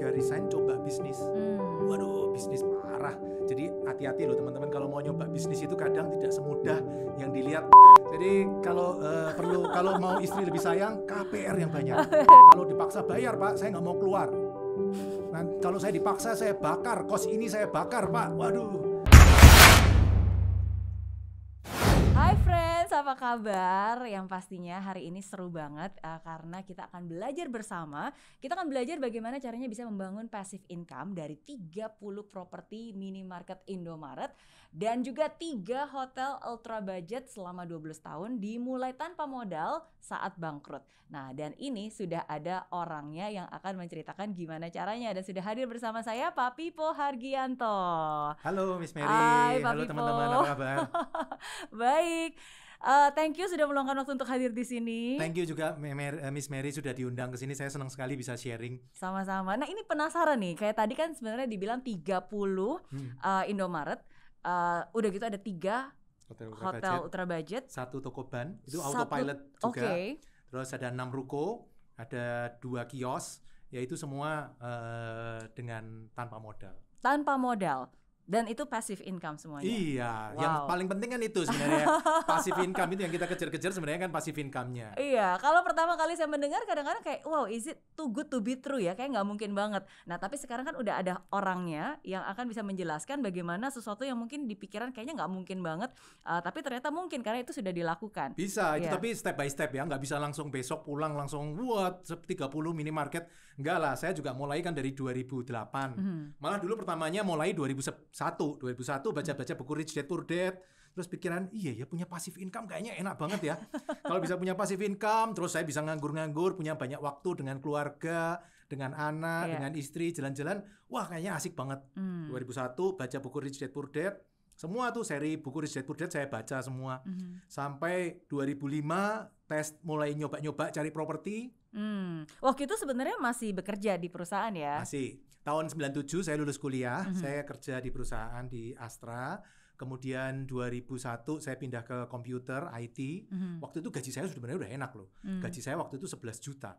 juga resign coba bisnis hmm. waduh bisnis parah jadi hati-hati loh teman-teman kalau mau nyoba bisnis itu kadang tidak semudah yang dilihat jadi kalau uh, perlu kalau mau istri lebih sayang KPR yang banyak kalau dipaksa bayar pak saya nggak mau keluar nah, kalau saya dipaksa saya bakar kos ini saya bakar pak waduh apa kabar? Yang pastinya hari ini seru banget uh, karena kita akan belajar bersama. Kita akan belajar bagaimana caranya bisa membangun passive income dari 30 properti minimarket Indomaret dan juga 3 hotel ultra budget selama 12 tahun dimulai tanpa modal saat bangkrut. Nah, dan ini sudah ada orangnya yang akan menceritakan gimana caranya dan sudah hadir bersama saya Pak Pipo Hargianto. Halo Miss Mary. Hai, Pak Halo teman-teman, apa kabar? Baik. Uh, thank you sudah meluangkan waktu untuk hadir di sini. Thank you juga eh, Miss Mary sudah diundang ke sini. Saya senang sekali bisa sharing. Sama-sama. Nah, ini penasaran nih. Kayak tadi kan sebenarnya dibilang 30 hmm. uh, Indomaret. Uh, udah gitu ada tiga hotel ultra, hotel budget. ultra budget, satu toko ban, itu satu, autopilot juga. Okay. Terus ada enam ruko, ada dua kios, yaitu semua uh, dengan tanpa modal. Tanpa modal. Dan itu passive income semuanya. Iya, wow. yang paling penting kan itu sebenarnya. passive income itu yang kita kejar-kejar sebenarnya kan passive income-nya. Iya, kalau pertama kali saya mendengar kadang-kadang kayak wow, is it too good to be true ya? Kayak nggak mungkin banget. Nah, tapi sekarang kan udah ada orangnya yang akan bisa menjelaskan bagaimana sesuatu yang mungkin di pikiran kayaknya nggak mungkin banget, uh, tapi ternyata mungkin karena itu sudah dilakukan. Bisa, itu iya. tapi step by step ya, nggak bisa langsung besok pulang langsung buat 30 minimarket. Enggak lah, saya juga mulai kan dari 2008. Mm -hmm. Malah dulu pertamanya mulai 2010 2001 2001 hmm. baca-baca buku Rich Dad Poor Dad terus pikiran iya ya punya pasif income kayaknya enak banget ya kalau bisa punya pasif income terus saya bisa nganggur-nganggur punya banyak waktu dengan keluarga dengan anak yeah. dengan istri jalan-jalan wah kayaknya asik banget mm. 2001 baca buku Rich Dad Poor Dad semua tuh seri buku Rich Dad Poor Dad saya baca semua mm-hmm. sampai 2005 tes mulai nyoba-nyoba cari properti. Hmm. Waktu itu sebenarnya masih bekerja di perusahaan ya? Masih tahun 97 saya lulus kuliah, mm -hmm. saya kerja di perusahaan di Astra. Kemudian 2001 saya pindah ke komputer IT. Mm -hmm. Waktu itu gaji saya sebenarnya udah enak loh. Mm. Gaji saya waktu itu 11 juta.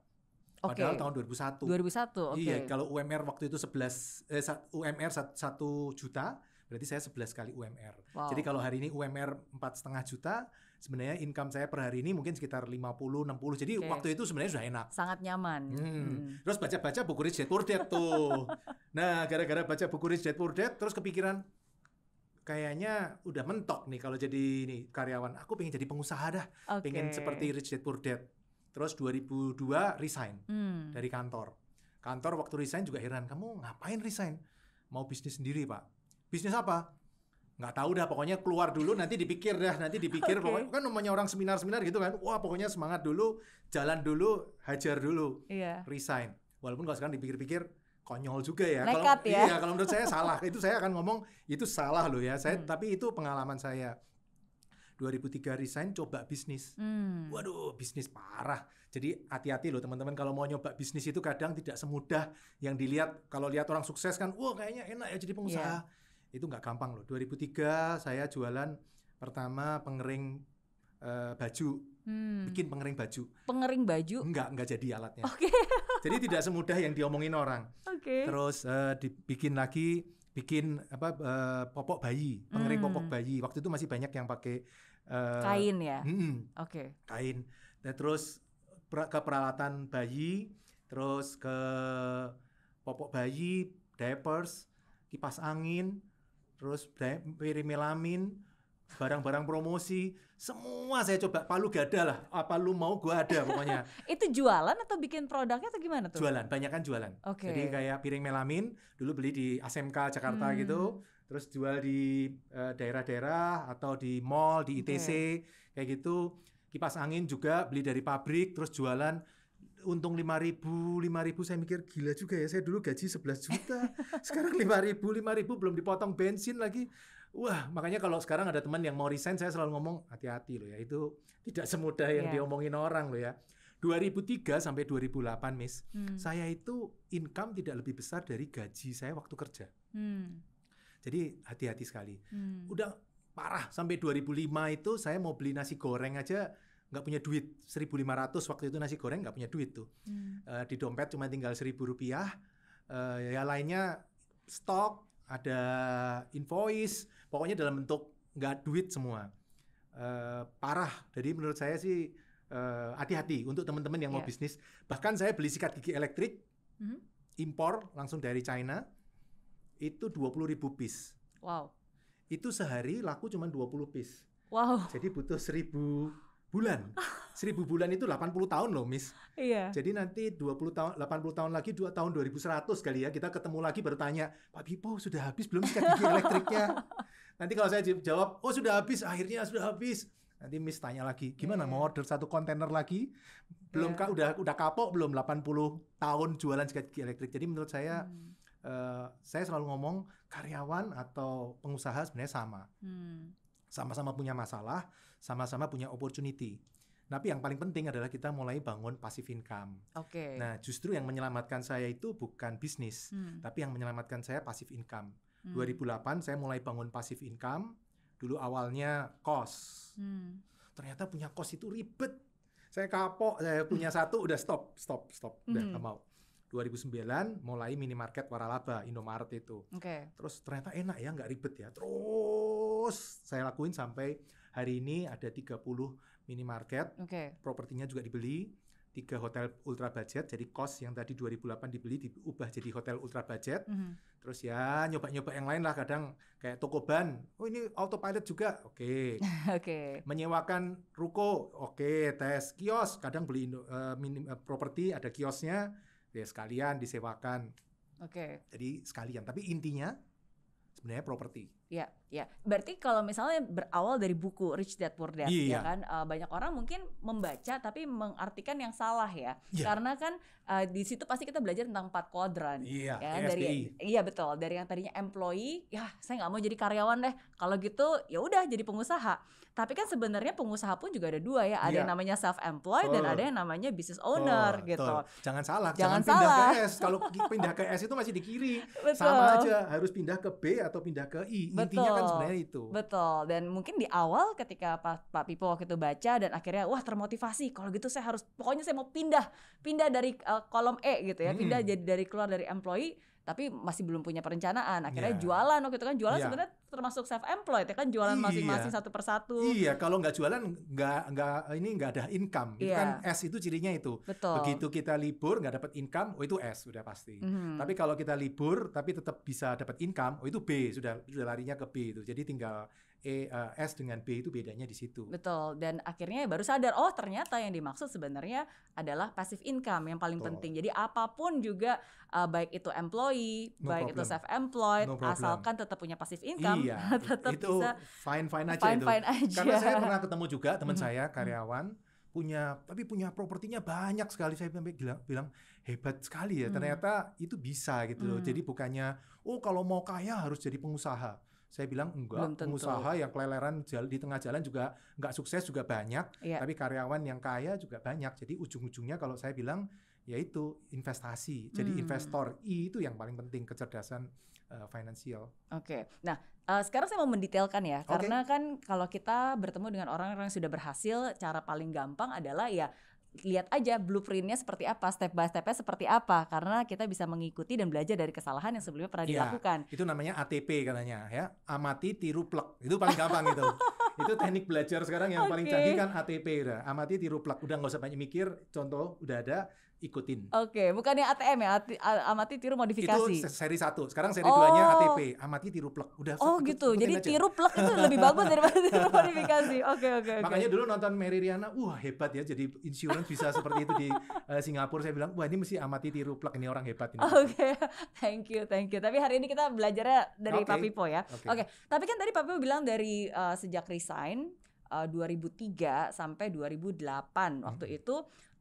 Padahal okay. tahun 2001. 2001, oke. Okay. Iya, kalau UMR waktu itu 11 eh, UMR 1 juta, berarti saya 11 kali UMR. Wow. Jadi kalau hari ini UMR empat setengah juta, sebenarnya income saya per hari ini mungkin sekitar 50 60. Jadi okay. waktu itu sebenarnya sudah enak. Sangat nyaman. Hmm. Hmm. Terus baca-baca buku Rich Dad Poor Dad tuh. nah, gara-gara baca buku Rich Dad Poor Dad terus kepikiran kayaknya udah mentok nih kalau jadi ini karyawan. Aku pengen jadi pengusaha dah. Okay. Pengen seperti Rich Dad Poor Dad. Terus 2002 resign hmm. dari kantor. Kantor waktu resign juga heran, kamu ngapain resign? Mau bisnis sendiri, Pak. Bisnis apa? nggak tahu dah pokoknya keluar dulu nanti dipikir dah nanti dipikir okay. pokoknya kan namanya orang seminar-seminar gitu kan wah pokoknya semangat dulu jalan dulu hajar dulu yeah. resign walaupun kalau sekarang dipikir-pikir konyol juga ya kalau ya? iya kalau menurut saya salah itu saya akan ngomong itu salah loh ya saya hmm. tapi itu pengalaman saya 2003 resign coba bisnis. Hmm. Waduh, bisnis parah. Jadi hati-hati loh teman-teman kalau mau nyoba bisnis itu kadang tidak semudah yang dilihat. Kalau lihat orang sukses kan, wah kayaknya enak ya jadi pengusaha. Yeah itu nggak gampang loh. 2003 saya jualan pertama pengering uh, baju, hmm. bikin pengering baju. Pengering baju? nggak nggak jadi alatnya. Oke. Okay. jadi tidak semudah yang diomongin orang. Oke. Okay. Terus uh, dibikin lagi, bikin apa uh, popok bayi, pengering hmm. popok bayi. Waktu itu masih banyak yang pakai uh, kain ya. Mm -mm, Oke. Okay. Kain. Dan nah, terus ke peralatan bayi, terus ke popok bayi, diapers, kipas angin, terus melamin, barang-barang promosi, semua saya coba palu ada lah. Apa ah, lu mau gua ada pokoknya. itu jualan atau bikin produknya atau gimana tuh? Jualan, banyak kan jualan. Okay. Jadi kayak piring melamin dulu beli di ASMK e Jakarta hmm. gitu, terus jual di eh, daerah-daerah atau di mall, di ITC okay. kayak gitu. Kipas angin juga beli dari pabrik terus jualan untung lima ribu, lima ribu saya mikir gila juga ya, saya dulu gaji 11 juta, sekarang lima ribu, lima ribu belum dipotong bensin lagi. Wah, makanya kalau sekarang ada teman yang mau resign, saya selalu ngomong hati-hati loh ya, itu tidak semudah yang yeah. diomongin orang loh ya. 2003 sampai 2008, Miss, hmm. saya itu income tidak lebih besar dari gaji saya waktu kerja. Hmm. Jadi hati-hati sekali. Hmm. Udah parah sampai 2005 itu saya mau beli nasi goreng aja nggak punya duit 1.500 waktu itu nasi goreng nggak punya duit tuh hmm. uh, di dompet cuma tinggal 1.000 rupiah uh, ya lainnya stok ada invoice pokoknya dalam bentuk nggak duit semua uh, parah jadi menurut saya sih hati hati-hati untuk teman-teman yang yeah. mau iya. bisnis bahkan saya beli sikat gigi elektrik mm-hmm. impor langsung dari China itu 20.000 piece wow itu sehari laku cuma 20 piece wow jadi butuh seribu bulan. seribu bulan itu 80 tahun loh, Miss. Iya. Jadi nanti 20 tahun 80 tahun lagi dua tahun 2100 kali ya kita ketemu lagi baru tanya, "Pak Bipo sudah habis belum sikat gigi elektriknya?" nanti kalau saya jawab, "Oh, sudah habis, akhirnya sudah habis." Nanti Miss tanya lagi, "Gimana yeah. mau order satu kontainer lagi? Belum yeah. udah udah kapok belum 80 tahun jualan sikat gigi elektrik." Jadi menurut saya hmm. Uh, saya selalu ngomong karyawan atau pengusaha sebenarnya sama, hmm. sama-sama hmm. punya masalah, sama-sama punya opportunity. Tapi yang paling penting adalah kita mulai bangun passive income. Oke. Okay. Nah, justru yang menyelamatkan saya itu bukan bisnis, hmm. tapi yang menyelamatkan saya passive income. Hmm. 2008 saya mulai bangun passive income. Dulu awalnya kos. Hmm. Ternyata punya kos itu ribet. Saya kapok, saya punya satu udah stop, stop, stop, udah hmm. gak mau. 2009 mulai minimarket waralaba Indomaret itu. Okay. Terus ternyata enak ya, nggak ribet ya. Terus saya lakuin sampai Hari ini ada 30 minimarket, okay. propertinya juga dibeli, tiga hotel ultra budget jadi kos yang tadi 2008 dibeli diubah jadi hotel ultra budget mm -hmm. terus ya nyoba-nyoba yang lain lah kadang kayak toko ban oh ini autopilot juga oke okay. okay. menyewakan ruko oke okay. tes kios kadang beli uh, eh, minim, uh, eh, properti ada kiosnya ya sekalian disewakan oke okay. jadi sekalian tapi intinya sebenarnya properti yeah. Ya, berarti kalau misalnya berawal dari buku Rich Dad Poor Dad, yeah. ya kan uh, banyak orang mungkin membaca tapi mengartikan yang salah ya, yeah. karena kan uh, di situ pasti kita belajar tentang empat kuadran, yeah. ya kan? dari iya betul dari yang tadinya employee, ya saya nggak mau jadi karyawan deh, kalau gitu ya udah jadi pengusaha. Tapi kan sebenarnya pengusaha pun juga ada dua ya, ada yeah. yang namanya self employed dan ada yang namanya business owner oh, gitu. Jangan salah, jangan, jangan salah. pindah ke S. Kalau pindah ke S itu masih di kiri, betul. sama aja harus pindah ke B atau pindah ke I. Betul. Intinya kan kan sebenarnya itu. Betul. Dan mungkin di awal ketika Pak, Pak Pipo waktu itu baca dan akhirnya wah termotivasi. Kalau gitu saya harus pokoknya saya mau pindah, pindah dari uh, kolom E gitu ya, pindah jadi dari keluar dari employee tapi masih belum punya perencanaan akhirnya yeah. jualan waktu itu kan jualan yeah. sebenarnya termasuk self employed ya kan jualan iya. masing-masing yeah. satu persatu iya yeah, kalau nggak jualan nggak nggak ini nggak ada income yeah. itu kan iya. S itu cirinya itu Betul. begitu kita libur nggak dapat income oh itu S sudah pasti mm. tapi kalau kita libur tapi tetap bisa dapat income oh itu B sudah sudah larinya ke B itu jadi tinggal E, uh, S dengan B itu bedanya di situ. Betul. Dan akhirnya ya baru sadar, oh ternyata yang dimaksud sebenarnya adalah passive income yang paling Betul. penting. Jadi apapun juga uh, baik itu employee, no baik problem. itu self employed, no asalkan tetap punya passive income, iya, tetap itu bisa fine fine aja fine, itu. Fine aja. Karena saya pernah ketemu juga teman mm-hmm. saya mm-hmm. karyawan punya tapi punya propertinya banyak sekali saya sampai bilang, bilang hebat sekali ya hmm. ternyata itu bisa gitu loh hmm. jadi bukannya oh kalau mau kaya harus jadi pengusaha saya bilang enggak, pengusaha yang keleleran di tengah jalan juga enggak sukses juga banyak, ya. tapi karyawan yang kaya juga banyak. Jadi ujung-ujungnya kalau saya bilang yaitu investasi. Jadi hmm. investor I itu yang paling penting kecerdasan uh, finansial. Oke. Okay. Nah, uh, sekarang saya mau mendetailkan ya okay. karena kan kalau kita bertemu dengan orang yang sudah berhasil, cara paling gampang adalah ya lihat aja blueprintnya seperti apa, step by stepnya seperti apa, karena kita bisa mengikuti dan belajar dari kesalahan yang sebelumnya pernah ya, dilakukan. Itu namanya ATP katanya ya, amati tiru plek. Itu paling gampang itu. Itu teknik belajar sekarang yang okay. paling canggih kan ATP ya, gitu. amati tiru plek. Udah nggak usah banyak mikir, contoh udah ada, ikutin. Oke, okay, bukannya ATM ya, Ati, amati tiru modifikasi. Itu seri satu. Sekarang seri oh. duanya ATP, amati tiru plek. Udah. Oh ikut, gitu. Jadi aja. tiru plek itu lebih bagus daripada tiru modifikasi. Oke okay, oke okay, Makanya okay. dulu nonton Mary Riana, wah hebat ya. Jadi insurance bisa seperti itu di uh, Singapura. Saya bilang, wah ini mesti amati tiru plek ini orang hebat ini. Oke, okay. thank you thank you. Tapi hari ini kita belajarnya dari okay. Pak Pipo ya. Oke. Okay. Okay. Tapi kan tadi Pak bilang dari uh, sejak resign 2003 eh, sampai 2008 hmm. waktu itu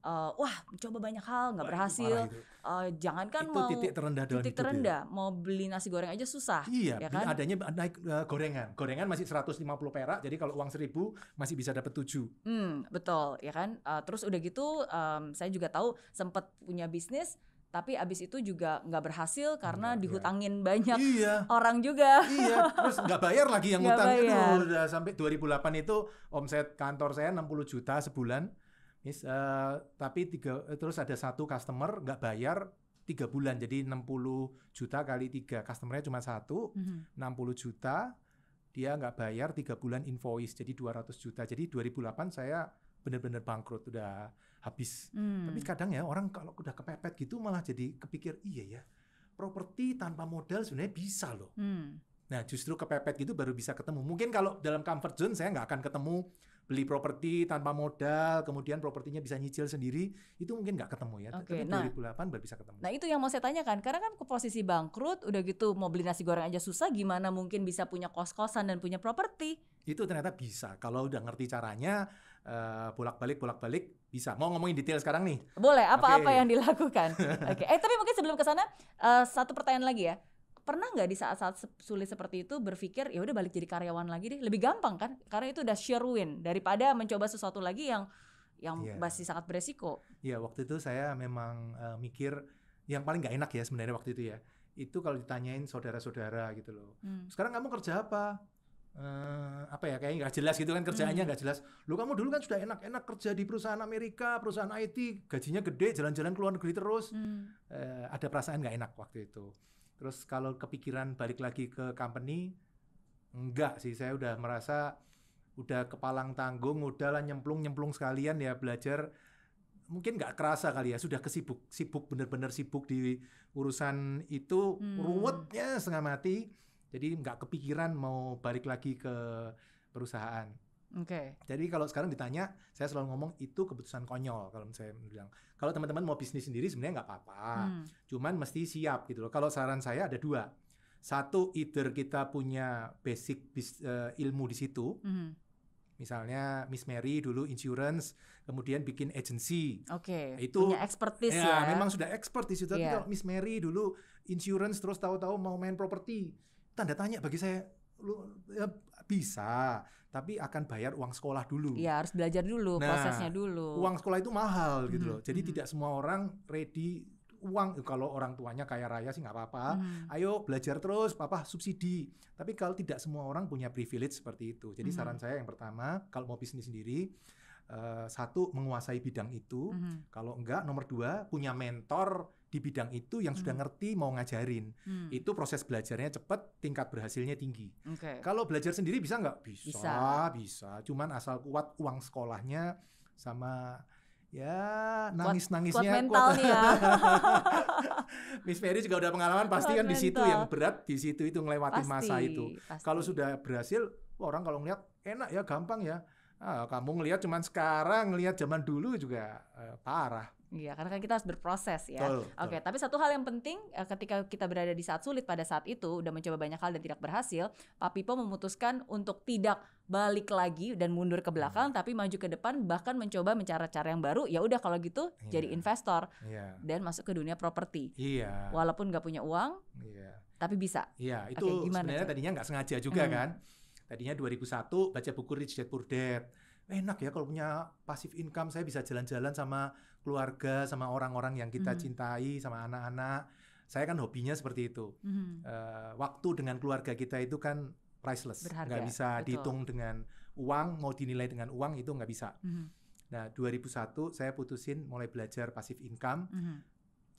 uh, wah coba banyak hal nggak berhasil Uh, jangankan itu mau titik terendah dalam titik terendah ya. mau beli nasi goreng aja susah iya ya kan? adanya naik uh, gorengan gorengan masih 150 perak jadi kalau uang seribu masih bisa dapat tujuh. hmm, betul ya kan uh, terus udah gitu um, saya juga tahu sempat punya bisnis tapi abis itu juga nggak berhasil karena nah, dihutangin ya. banyak iya. orang juga. Iya, terus nggak bayar lagi yang hutang itu udah sampai 2008 itu omset kantor saya 60 juta sebulan. Mis, uh, eh, tapi tiga, eh, terus ada satu customer nggak bayar tiga bulan jadi 60 juta kali tiga customernya cuma satu mm -hmm. 60 juta dia nggak bayar tiga bulan invoice jadi 200 juta jadi 2008 saya benar-benar bangkrut udah habis mm. tapi kadang ya orang kalau udah kepepet gitu malah jadi kepikir iya ya properti tanpa modal sebenarnya bisa loh mm. Nah, justru kepepet gitu baru bisa ketemu. Mungkin kalau dalam comfort zone saya nggak akan ketemu beli properti tanpa modal, kemudian propertinya bisa nyicil sendiri, itu mungkin nggak ketemu ya. okay, Tapi nah, 2008 baru bisa ketemu. Nah itu yang mau saya tanyakan, karena kan ke posisi bangkrut, udah gitu mau beli nasi goreng aja susah, gimana mungkin bisa punya kos-kosan dan punya properti? Itu ternyata bisa, kalau udah ngerti caranya, uh, bolak-balik, bolak-balik, bisa. Mau ngomongin detail sekarang nih? Boleh, apa-apa okay. yang dilakukan. Oke, okay. eh tapi mungkin sebelum ke sana, uh, satu pertanyaan lagi ya pernah nggak di saat-saat sulit seperti itu berpikir ya udah balik jadi karyawan lagi deh lebih gampang kan karena itu udah sure win daripada mencoba sesuatu lagi yang yang yeah. masih sangat beresiko. Iya yeah, waktu itu saya memang uh, mikir yang paling nggak enak ya sebenarnya waktu itu ya itu kalau ditanyain saudara-saudara gitu loh. Hmm. Sekarang kamu kerja apa? Uh, apa ya kayaknya nggak jelas gitu kan kerjaannya hmm. nggak hmm. jelas. Lu kamu dulu kan sudah enak-enak kerja di perusahaan Amerika, perusahaan IT, gajinya gede, jalan-jalan keluar negeri terus. Hmm. Uh, ada perasaan nggak enak waktu itu. Terus kalau kepikiran balik lagi ke company, enggak sih. Saya udah merasa udah kepalang tanggung, udahlah nyemplung-nyemplung sekalian ya belajar. Mungkin nggak kerasa kali ya, sudah kesibuk, sibuk bener-bener sibuk di urusan itu, hmm. ruwetnya setengah mati. Jadi nggak kepikiran mau balik lagi ke perusahaan. Oke. Okay. Jadi kalau sekarang ditanya, saya selalu ngomong itu keputusan konyol kalau saya bilang. Kalau teman-teman mau bisnis sendiri sebenarnya nggak apa-apa. Hmm. Cuman mesti siap gitu loh. Kalau saran saya ada dua. Satu, either kita punya basic bis, uh, ilmu di situ. Hmm. Misalnya Miss Mary dulu insurance, kemudian bikin agency. Oke. Okay. Itu punya expertise ya, ya. Memang sudah expert di situ. Yeah. Tapi iya. kalau Miss Mary dulu insurance, terus tahu-tahu mau main properti, tanda tanya bagi saya lu ya, bisa tapi akan bayar uang sekolah dulu. Iya, harus belajar dulu, nah, prosesnya dulu. Uang sekolah itu mahal gitu hmm. loh. Jadi hmm. tidak semua orang ready uang kalau orang tuanya kaya raya sih nggak apa-apa hmm. ayo belajar terus papa subsidi tapi kalau tidak semua orang punya privilege seperti itu jadi hmm. saran saya yang pertama kalau mau bisnis sendiri uh, satu menguasai bidang itu hmm. kalau enggak nomor dua punya mentor di bidang itu yang sudah hmm. ngerti mau ngajarin. Hmm. Itu proses belajarnya cepat, tingkat berhasilnya tinggi. Okay. Kalau belajar sendiri bisa nggak? Bisa, bisa, bisa. Cuman asal kuat uang sekolahnya sama ya nangis-nangisnya kuat, kuat mental kuat. Ya. Miss Mary juga udah pengalaman pasti kan di situ yang berat di situ itu ngelewatin pasti, masa itu. Kalau sudah berhasil orang kalau ngeliat enak ya gampang ya Oh, kamu ngelihat cuman sekarang, ngelihat zaman dulu juga eh, parah. Iya, karena kan kita harus berproses ya. Oke, okay, tapi satu hal yang penting eh, ketika kita berada di saat sulit pada saat itu, udah mencoba banyak hal dan tidak berhasil, Pak Pipo memutuskan untuk tidak balik lagi dan mundur ke belakang, hmm. tapi maju ke depan, bahkan mencoba mencari cara yang baru. Ya udah kalau gitu yeah. jadi investor yeah. dan masuk ke dunia properti. Iya. Yeah. Walaupun nggak punya uang. Iya. Yeah. Tapi bisa. Iya, yeah, itu okay, gimana sebenarnya tadinya nggak sengaja juga hmm. kan Tadinya 2001 baca buku Rich Dad Poor Dad. Enak ya kalau punya passive income saya bisa jalan-jalan sama keluarga, sama orang-orang yang kita mm -hmm. cintai, sama anak-anak. Saya kan hobinya seperti itu. Mm -hmm. uh, waktu dengan keluarga kita itu kan priceless, Berharga. nggak bisa Betul. dihitung dengan uang, mau dinilai dengan uang itu nggak bisa. Mm -hmm. Nah 2001 saya putusin mulai belajar passive income. Mm -hmm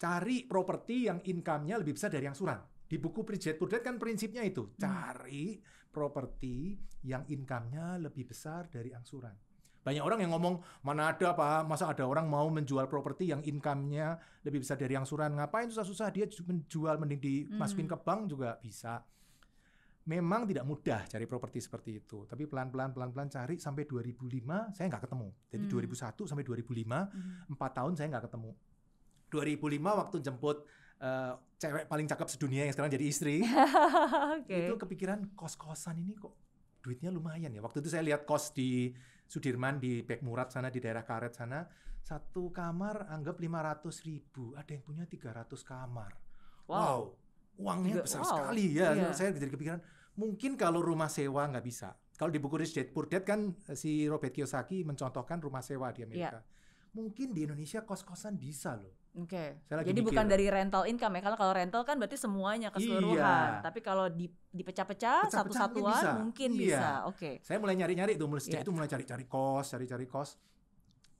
cari properti yang income-nya lebih besar dari yang surat. Di buku Bridget Burdett kan prinsipnya itu, hmm. cari properti yang income-nya lebih besar dari angsuran. Banyak orang yang ngomong, mana ada apa, masa ada orang mau menjual properti yang income-nya lebih besar dari angsuran. Ngapain susah-susah dia menjual, mending dimasukin hmm. ke bank juga bisa. Memang tidak mudah cari properti seperti itu, tapi pelan-pelan pelan-pelan cari sampai 2005 saya nggak ketemu. Jadi hmm. 2001 sampai 2005 hmm. 4 tahun saya nggak ketemu. 2005 waktu jemput uh, cewek paling cakep sedunia yang sekarang jadi istri okay. itu kepikiran kos kosan ini kok duitnya lumayan ya waktu itu saya lihat kos di Sudirman di Bek Murad sana di daerah Karet sana satu kamar anggap 500 ribu ada yang punya 300 kamar wow, wow uangnya Tiga, besar wow. sekali ya yeah. saya jadi kepikiran mungkin kalau rumah sewa nggak bisa kalau di buku Rich Dad Poor Dad kan eh, si Robert Kiyosaki mencontohkan rumah sewa di Amerika yeah mungkin di Indonesia kos-kosan bisa loh. Oke. Okay. Jadi bukan dari rental income ya. Kalau kalau rental kan berarti semuanya iya. keseluruhan. Iya. Tapi kalau dipecah-pecah satu satuan bisa. mungkin iya. bisa. Oke. Okay. Saya mulai nyari-nyari tuh mulai yeah. Iya. itu mulai cari-cari kos, cari-cari kos.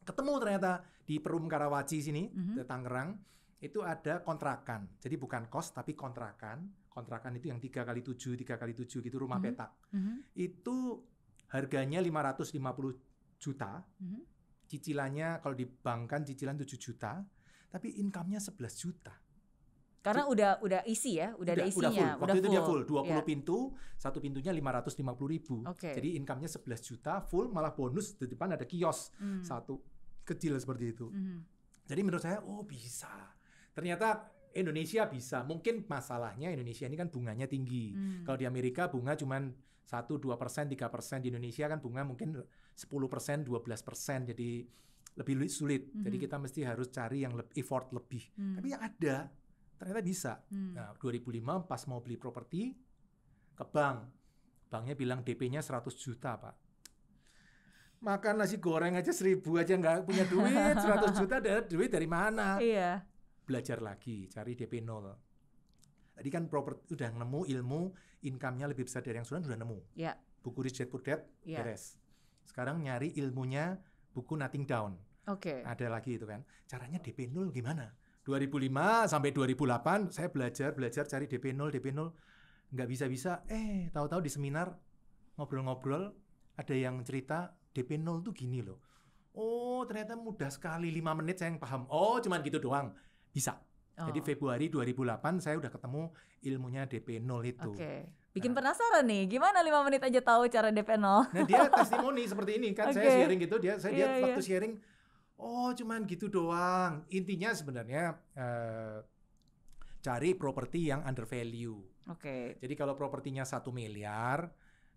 Ketemu ternyata di Perum Karawaci sini, mm -hmm. Tangerang, itu ada kontrakan. Jadi bukan kos tapi kontrakan. Kontrakan itu yang tiga kali tujuh, tiga kali tujuh gitu rumah mm -hmm. petak. Mm -hmm. Itu harganya 550 juta. Mm -hmm cicilannya kalau di bank kan cicilan 7 juta, tapi income-nya 11 juta. Karena Jadi, udah udah isi ya, udah, udah ada isinya. Udah full. Waktu udah itu full. dia full, 20 yeah. Iya. pintu, satu pintunya 550 ribu. Okay. Jadi income-nya 11 juta, full malah bonus di depan ada kios. Mm. Satu kecil seperti itu. Mm. Jadi menurut saya, oh bisa. Ternyata Indonesia bisa. Mungkin masalahnya Indonesia ini kan bunganya tinggi. Mm. Kalau di Amerika bunga cuma 1 2 persen, 3 persen. Di Indonesia kan bunga mungkin 10%, 12%. Jadi lebih sulit. Mm-hmm. Jadi kita mesti harus cari yang lebih effort lebih. Mm. Tapi yang ada ternyata bisa. Mm. Nah, 2005 pas mau beli properti ke bank. Banknya bilang DP-nya 100 juta, Pak. Makan nasi goreng aja seribu aja nggak punya duit, 100 juta ada duit dari mana? Iya. Belajar lagi, cari DP nol. Tadi kan properti udah nemu ilmu, income-nya lebih besar dari yang sudah sudah nemu. Iya. Buku Rich Dad Poor yeah. beres sekarang nyari ilmunya buku Nothing Down. Oke. Okay. Ada lagi itu kan. Caranya DP 0 gimana? 2005 sampai 2008 saya belajar belajar cari DP 0 DP 0 nggak bisa bisa eh tahu-tahu di seminar ngobrol-ngobrol ada yang cerita DP 0 tuh gini loh oh ternyata mudah sekali lima menit saya yang paham oh cuman gitu doang bisa oh. jadi Februari 2008 saya udah ketemu ilmunya DP 0 itu okay. Bikin nah. penasaran nih, gimana lima menit aja tahu cara DP 0? Nah dia testimoni seperti ini kan, okay. saya sharing gitu, dia saya yeah, dia iya, iya. waktu yeah. sharing, oh cuman gitu doang. Intinya sebenarnya uh, cari properti yang under value. Oke. Okay. Jadi kalau propertinya satu miliar,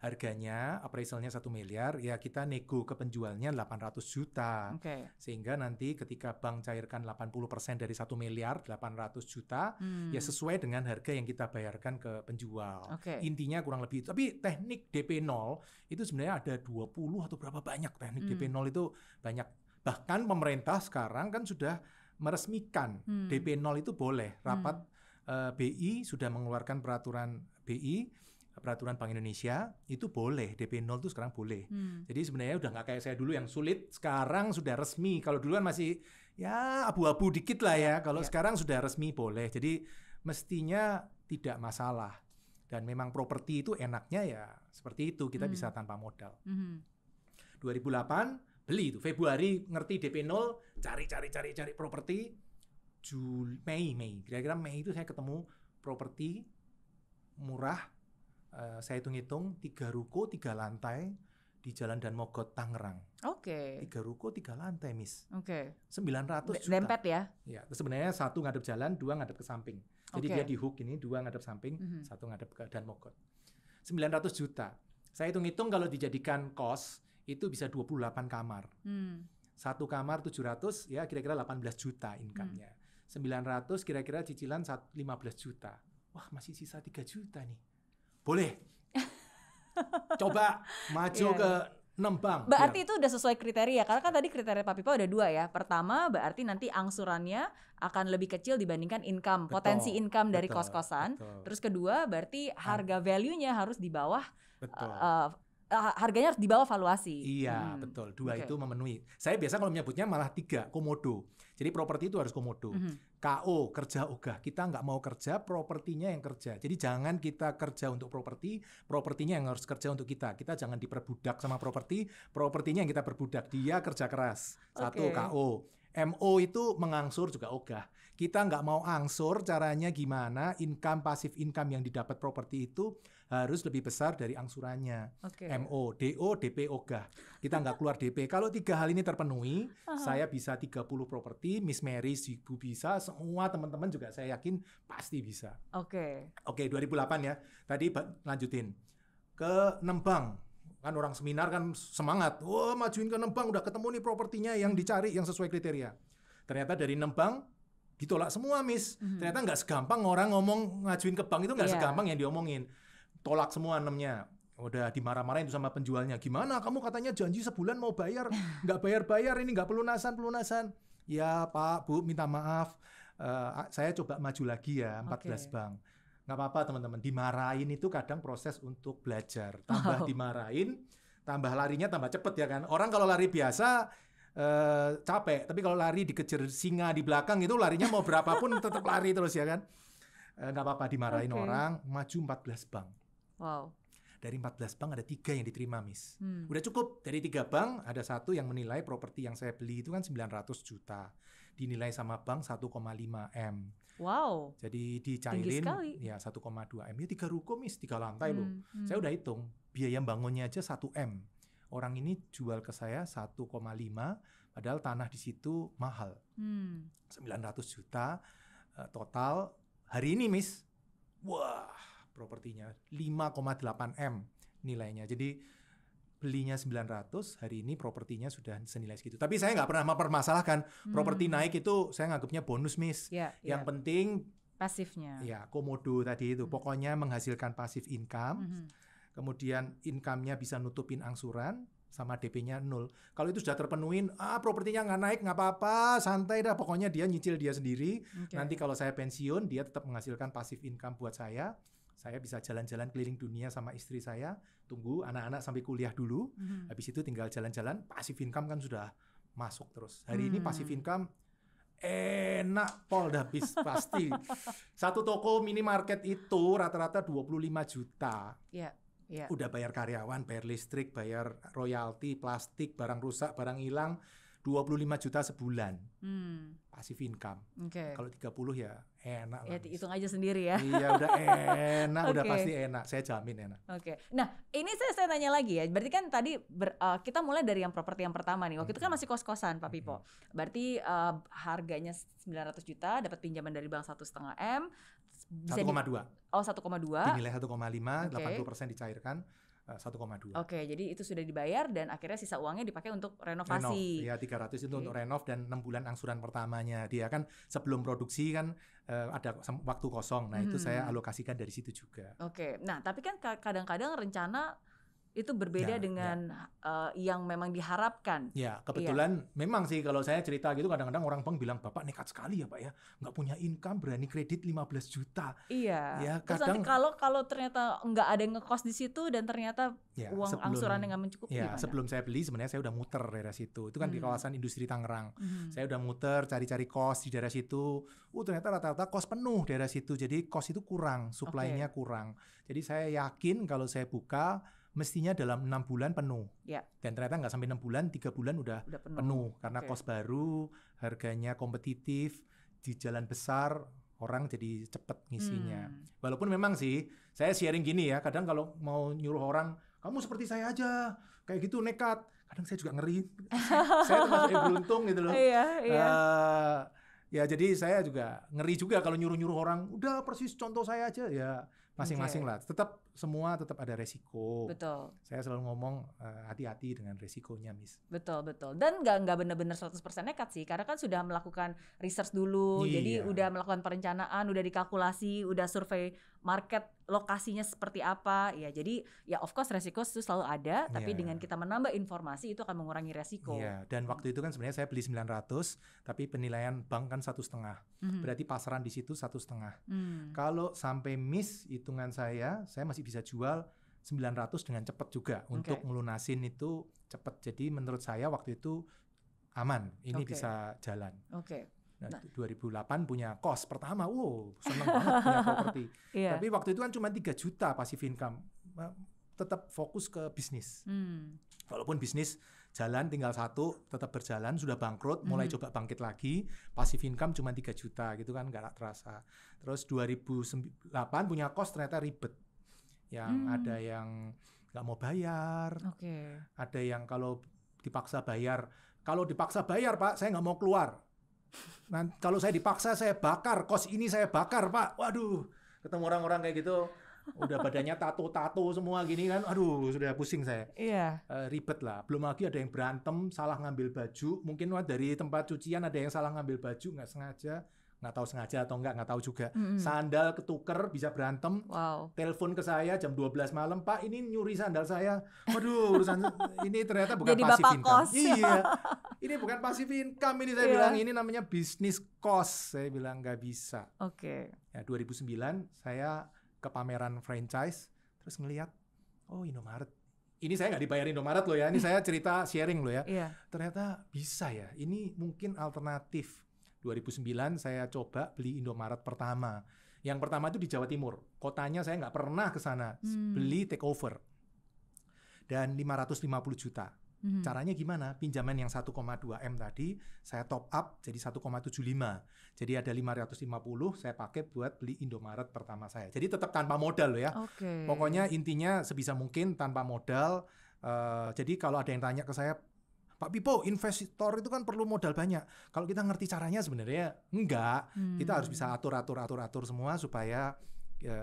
harganya appraisalnya satu miliar ya kita nego ke penjualnya 800 juta okay. sehingga nanti ketika bank cairkan 80% dari satu miliar 800 juta hmm. ya sesuai dengan harga yang kita bayarkan ke penjual okay. intinya kurang lebih itu tapi teknik DP0 itu sebenarnya ada 20 atau berapa banyak teknik hmm. DP0 itu banyak bahkan pemerintah sekarang kan sudah meresmikan hmm. DP0 itu boleh rapat hmm. uh, eh, BI sudah mengeluarkan peraturan BI peraturan Bank Indonesia itu boleh DP 0 itu sekarang boleh. Hmm. Jadi sebenarnya udah nggak kayak saya dulu yang sulit, sekarang sudah resmi. Kalau duluan masih ya abu-abu dikit lah ya. ya. Kalau ya. sekarang sudah resmi boleh. Jadi mestinya tidak masalah. Dan memang properti itu enaknya ya seperti itu kita hmm. bisa tanpa modal. Hmm. 2008 beli itu Februari ngerti DP 0, cari cari cari cari properti. Juli Mei Mei kira-kira Mei itu saya ketemu properti murah uh, saya hitung-hitung tiga ruko tiga lantai di Jalan Dan Mogot Tangerang. Oke. Okay. Tiga ruko, tiga lantai, Miss. Oke. Okay. 900 juta. Dempet ya? Ya, sebenarnya satu ngadep jalan, dua ngadep ke samping. Jadi okay. dia di hook ini, dua ngadep samping, mm -hmm. satu ngadep ke Dan Mogot. sembilan ratus juta. Saya hitung-hitung kalau dijadikan kos, itu bisa 28 kamar. Hmm. Satu kamar 700, ya kira-kira 18 juta income-nya. Hmm. sembilan 900 kira-kira cicilan 15 juta. Wah, masih sisa 3 juta nih boleh coba maju yeah. ke enam Berarti itu udah sesuai kriteria karena kan tadi kriteria Pak Pipa udah dua ya. Pertama berarti nanti angsurannya akan lebih kecil dibandingkan income, betul, potensi income betul, dari kos-kosan. Terus kedua berarti harga ah. value-nya harus di bawah betul. Uh, harganya harus di bawah valuasi. Iya, hmm. betul. Dua okay. itu memenuhi. Saya biasa kalau menyebutnya malah tiga, komodo. Jadi properti itu harus komodo. Mm -hmm. KO kerja ogah kita nggak mau kerja propertinya yang kerja jadi jangan kita kerja untuk properti propertinya yang harus kerja untuk kita kita jangan diperbudak sama properti propertinya yang kita perbudak dia kerja keras satu okay. KO MO itu mengangsur juga ogah. Kita nggak mau angsur caranya gimana income pasif income yang didapat properti itu harus lebih besar dari angsurannya. Okay. MO, DO, DP, OGA. Kita nggak keluar DP. Kalau tiga hal ini terpenuhi, uh -huh. saya bisa 30 properti, Miss Mary, Ibu bisa, semua teman-teman juga saya yakin pasti bisa. Oke. Okay. Oke, okay, 2008 ya. Tadi lanjutin. Ke Nembang, kan orang seminar kan semangat. Wah, oh, majuin ke Nembang, udah ketemu nih propertinya yang dicari, yang sesuai kriteria. Ternyata dari Nembang, ditolak semua miss. Mm -hmm. Ternyata nggak segampang orang ngomong ngajuin ke bank itu nggak yeah. segampang yang diomongin tolak semua enamnya udah dimarah-marahin sama penjualnya gimana kamu katanya janji sebulan mau bayar nggak bayar-bayar ini nggak pelunasan pelunasan ya pak bu minta maaf uh, saya coba maju lagi ya 14 okay. bank nggak apa-apa teman-teman dimarahin itu kadang proses untuk belajar oh. tambah oh. dimarahin tambah larinya tambah cepet ya kan orang kalau lari biasa uh, capek tapi kalau lari dikejar singa di belakang itu larinya mau berapapun tetap lari terus ya kan eh, nggak uh, apa-apa dimarahin okay. orang maju 14 bank Wow. Dari 14 bank ada tiga yang diterima, Miss. Hmm. Udah cukup. Dari tiga bank ada satu yang menilai properti yang saya beli itu kan 900 juta. Dinilai sama bank 1,5 M. Wow. Jadi dicairin, ya 1,2 M. Ya tiga ruko, Miss, tiga lantai hmm. loh. Hmm. Saya udah hitung biaya bangunnya aja 1 M. Orang ini jual ke saya 1,5 padahal tanah di situ mahal. Hmm. 900 juta eh, total hari ini, Miss. Wah, propertinya 5,8 M nilainya. Jadi belinya 900, hari ini propertinya sudah senilai segitu. Tapi saya nggak pernah mempermasalahkan hmm. properti naik itu saya nganggapnya bonus miss. Yeah, Yang yeah. penting pasifnya. Ya, komodo tadi itu. Hmm. Pokoknya menghasilkan pasif income. Hmm. Kemudian income-nya bisa nutupin angsuran sama DP-nya nol. Kalau itu sudah terpenuhi, ah propertinya nggak naik nggak apa-apa, santai dah. Pokoknya dia nyicil dia sendiri. Okay. Nanti kalau saya pensiun, dia tetap menghasilkan pasif income buat saya saya bisa jalan-jalan keliling dunia sama istri saya, tunggu anak-anak sampai kuliah dulu, hmm. habis itu tinggal jalan-jalan, pasif income kan sudah masuk terus. Hari hmm. ini pasif income enak pol habis pasti. Satu toko minimarket itu rata-rata 25 juta. Yeah. Yeah. Udah bayar karyawan, bayar listrik, bayar royalti, plastik, barang rusak, barang hilang, 25 juta sebulan. Hmm. Pasif income. Okay. Kalau 30 ya enak ya, lah. hitung aja sendiri ya. Iya, udah enak, okay. udah pasti enak. Saya jamin enak. Oke. Okay. Nah, ini saya saya tanya lagi ya. Berarti kan tadi ber, uh, kita mulai dari yang properti yang pertama nih. Waktu -hmm. itu kan masih kos-kosan, Pak Pipo. -hmm. Berarti uh, harganya 900 juta, dapat pinjaman dari bank satu setengah m. 1,2. Oh, 1,2. Dinilai 1,5, okay. 80% dicairkan. 1,2. Eh, Oke, okay, jadi itu sudah dibayar dan akhirnya sisa uangnya dipakai untuk renovasi. Renov, ya 300 itu okay. untuk renov dan 6 bulan angsuran pertamanya. Dia kan sebelum produksi kan uh, ada waktu kosong. Nah, hmm. itu saya hmm. alokasikan dari situ juga. Oke. Okay. Nah, tapi kan kadang-kadang rencana itu berbeda ya, ya. dengan ya. Uh, yang memang diharapkan. Ya, iya. kebetulan ya. memang sih kalau saya cerita gitu kadang-kadang orang peng bilang bapak nekat sekali ya pak ya, nggak punya income berani kredit 15 juta. Iya. Ya Terus nanti kalau kalau ternyata nggak ada yang ngekos di situ dan ternyata ya, uang sebelum, angsuran yang nggak mencukupi. Ya, sebelum saya beli sebenarnya saya udah muter daerah situ. Itu kan hmm. di kawasan industri Tangerang. Hmm. Saya udah muter cari-cari kos di daerah situ. Uh ternyata rata-rata kos penuh daerah situ. Jadi kos itu kurang, suplainya okay. kurang. Jadi saya yakin kalau saya buka mestinya dalam enam bulan penuh. Ya. Dan ternyata nggak sampai enam bulan, tiga bulan udah, udah penuh. penuh karena okay. kos baru, harganya kompetitif, di jalan besar orang jadi cepet ngisinya. Hmm. Walaupun memang sih saya sharing gini ya, kadang kalau mau nyuruh orang kamu seperti saya aja, kayak gitu nekat. Kadang saya juga ngeri. saya termasuk yang beruntung gitu loh. Iya, iya. Uh, ya jadi saya juga ngeri juga kalau nyuruh-nyuruh orang udah persis contoh saya aja ya masing-masing okay. lah. Tetap semua tetap ada resiko. Betul. Saya selalu ngomong hati eh, hati-hati dengan resikonya, Miss. Betul, betul. Dan nggak nggak benar-benar 100% nekat sih, karena kan sudah melakukan research dulu, iya. jadi udah melakukan perencanaan, udah dikalkulasi, udah survei market lokasinya seperti apa ya jadi ya of course resiko itu selalu ada tapi yeah. dengan kita menambah informasi itu akan mengurangi resiko yeah. dan waktu itu kan sebenarnya saya beli 900 tapi penilaian bank kan satu setengah mm. berarti pasaran di situ satu setengah mm. kalau sampai miss hitungan saya saya masih bisa jual 900 dengan cepat juga okay. untuk melunasin itu cepat jadi menurut saya waktu itu aman ini okay. bisa jalan oke okay. Nah, 2008 nah. punya kos pertama, wow seneng banget punya properti. Yeah. Tapi waktu itu kan cuma 3 juta pasif income. Tetap fokus ke bisnis. Hmm. Walaupun bisnis jalan tinggal satu, tetap berjalan, sudah bangkrut, mulai hmm. coba bangkit lagi, Pasif income cuma 3 juta gitu kan, nggak terasa. Terus 2008 punya kos ternyata ribet. Yang hmm. ada yang nggak mau bayar, okay. ada yang kalau dipaksa bayar, kalau dipaksa bayar pak, saya nggak mau keluar Nah, kalau saya dipaksa saya bakar, kos ini saya bakar, Pak. Waduh, ketemu orang-orang kayak gitu udah badannya tato-tato semua gini kan. Aduh, sudah pusing saya. Iya. Uh, ribet lah. Belum lagi ada yang berantem, salah ngambil baju. Mungkin wah, dari tempat cucian ada yang salah ngambil baju nggak sengaja nggak tahu sengaja atau nggak nggak tahu juga mm -hmm. sandal ketuker bisa berantem wow. telepon ke saya jam 12 malam pak ini nyuri sandal saya waduh urusan ini ternyata bukan Jadi pasif income iya ini bukan pasif income ini saya yeah. bilang ini namanya bisnis kos saya bilang nggak bisa oke okay. ya 2009 saya ke pameran franchise terus ngeliat oh Indomaret ini saya nggak dibayar Indomaret loh ya, ini saya cerita sharing loh ya. Yeah. Ternyata bisa ya, ini mungkin alternatif 2009 saya coba beli Indomaret pertama. Yang pertama itu di Jawa Timur. Kotanya saya nggak pernah ke sana. Hmm. Beli takeover. Dan 550 juta. Hmm. Caranya gimana? Pinjaman yang 1,2 M tadi saya top up jadi 1,75. Jadi ada 550 saya pakai buat beli Indomaret pertama saya. Jadi tetap tanpa modal loh ya. Okay. Pokoknya intinya sebisa mungkin tanpa modal. Uh, jadi kalau ada yang tanya ke saya Pak Pipo, investor itu kan perlu modal banyak. Kalau kita ngerti caranya sebenarnya enggak. Hmm. Kita harus bisa hmm. atur atur atur atur semua supaya e,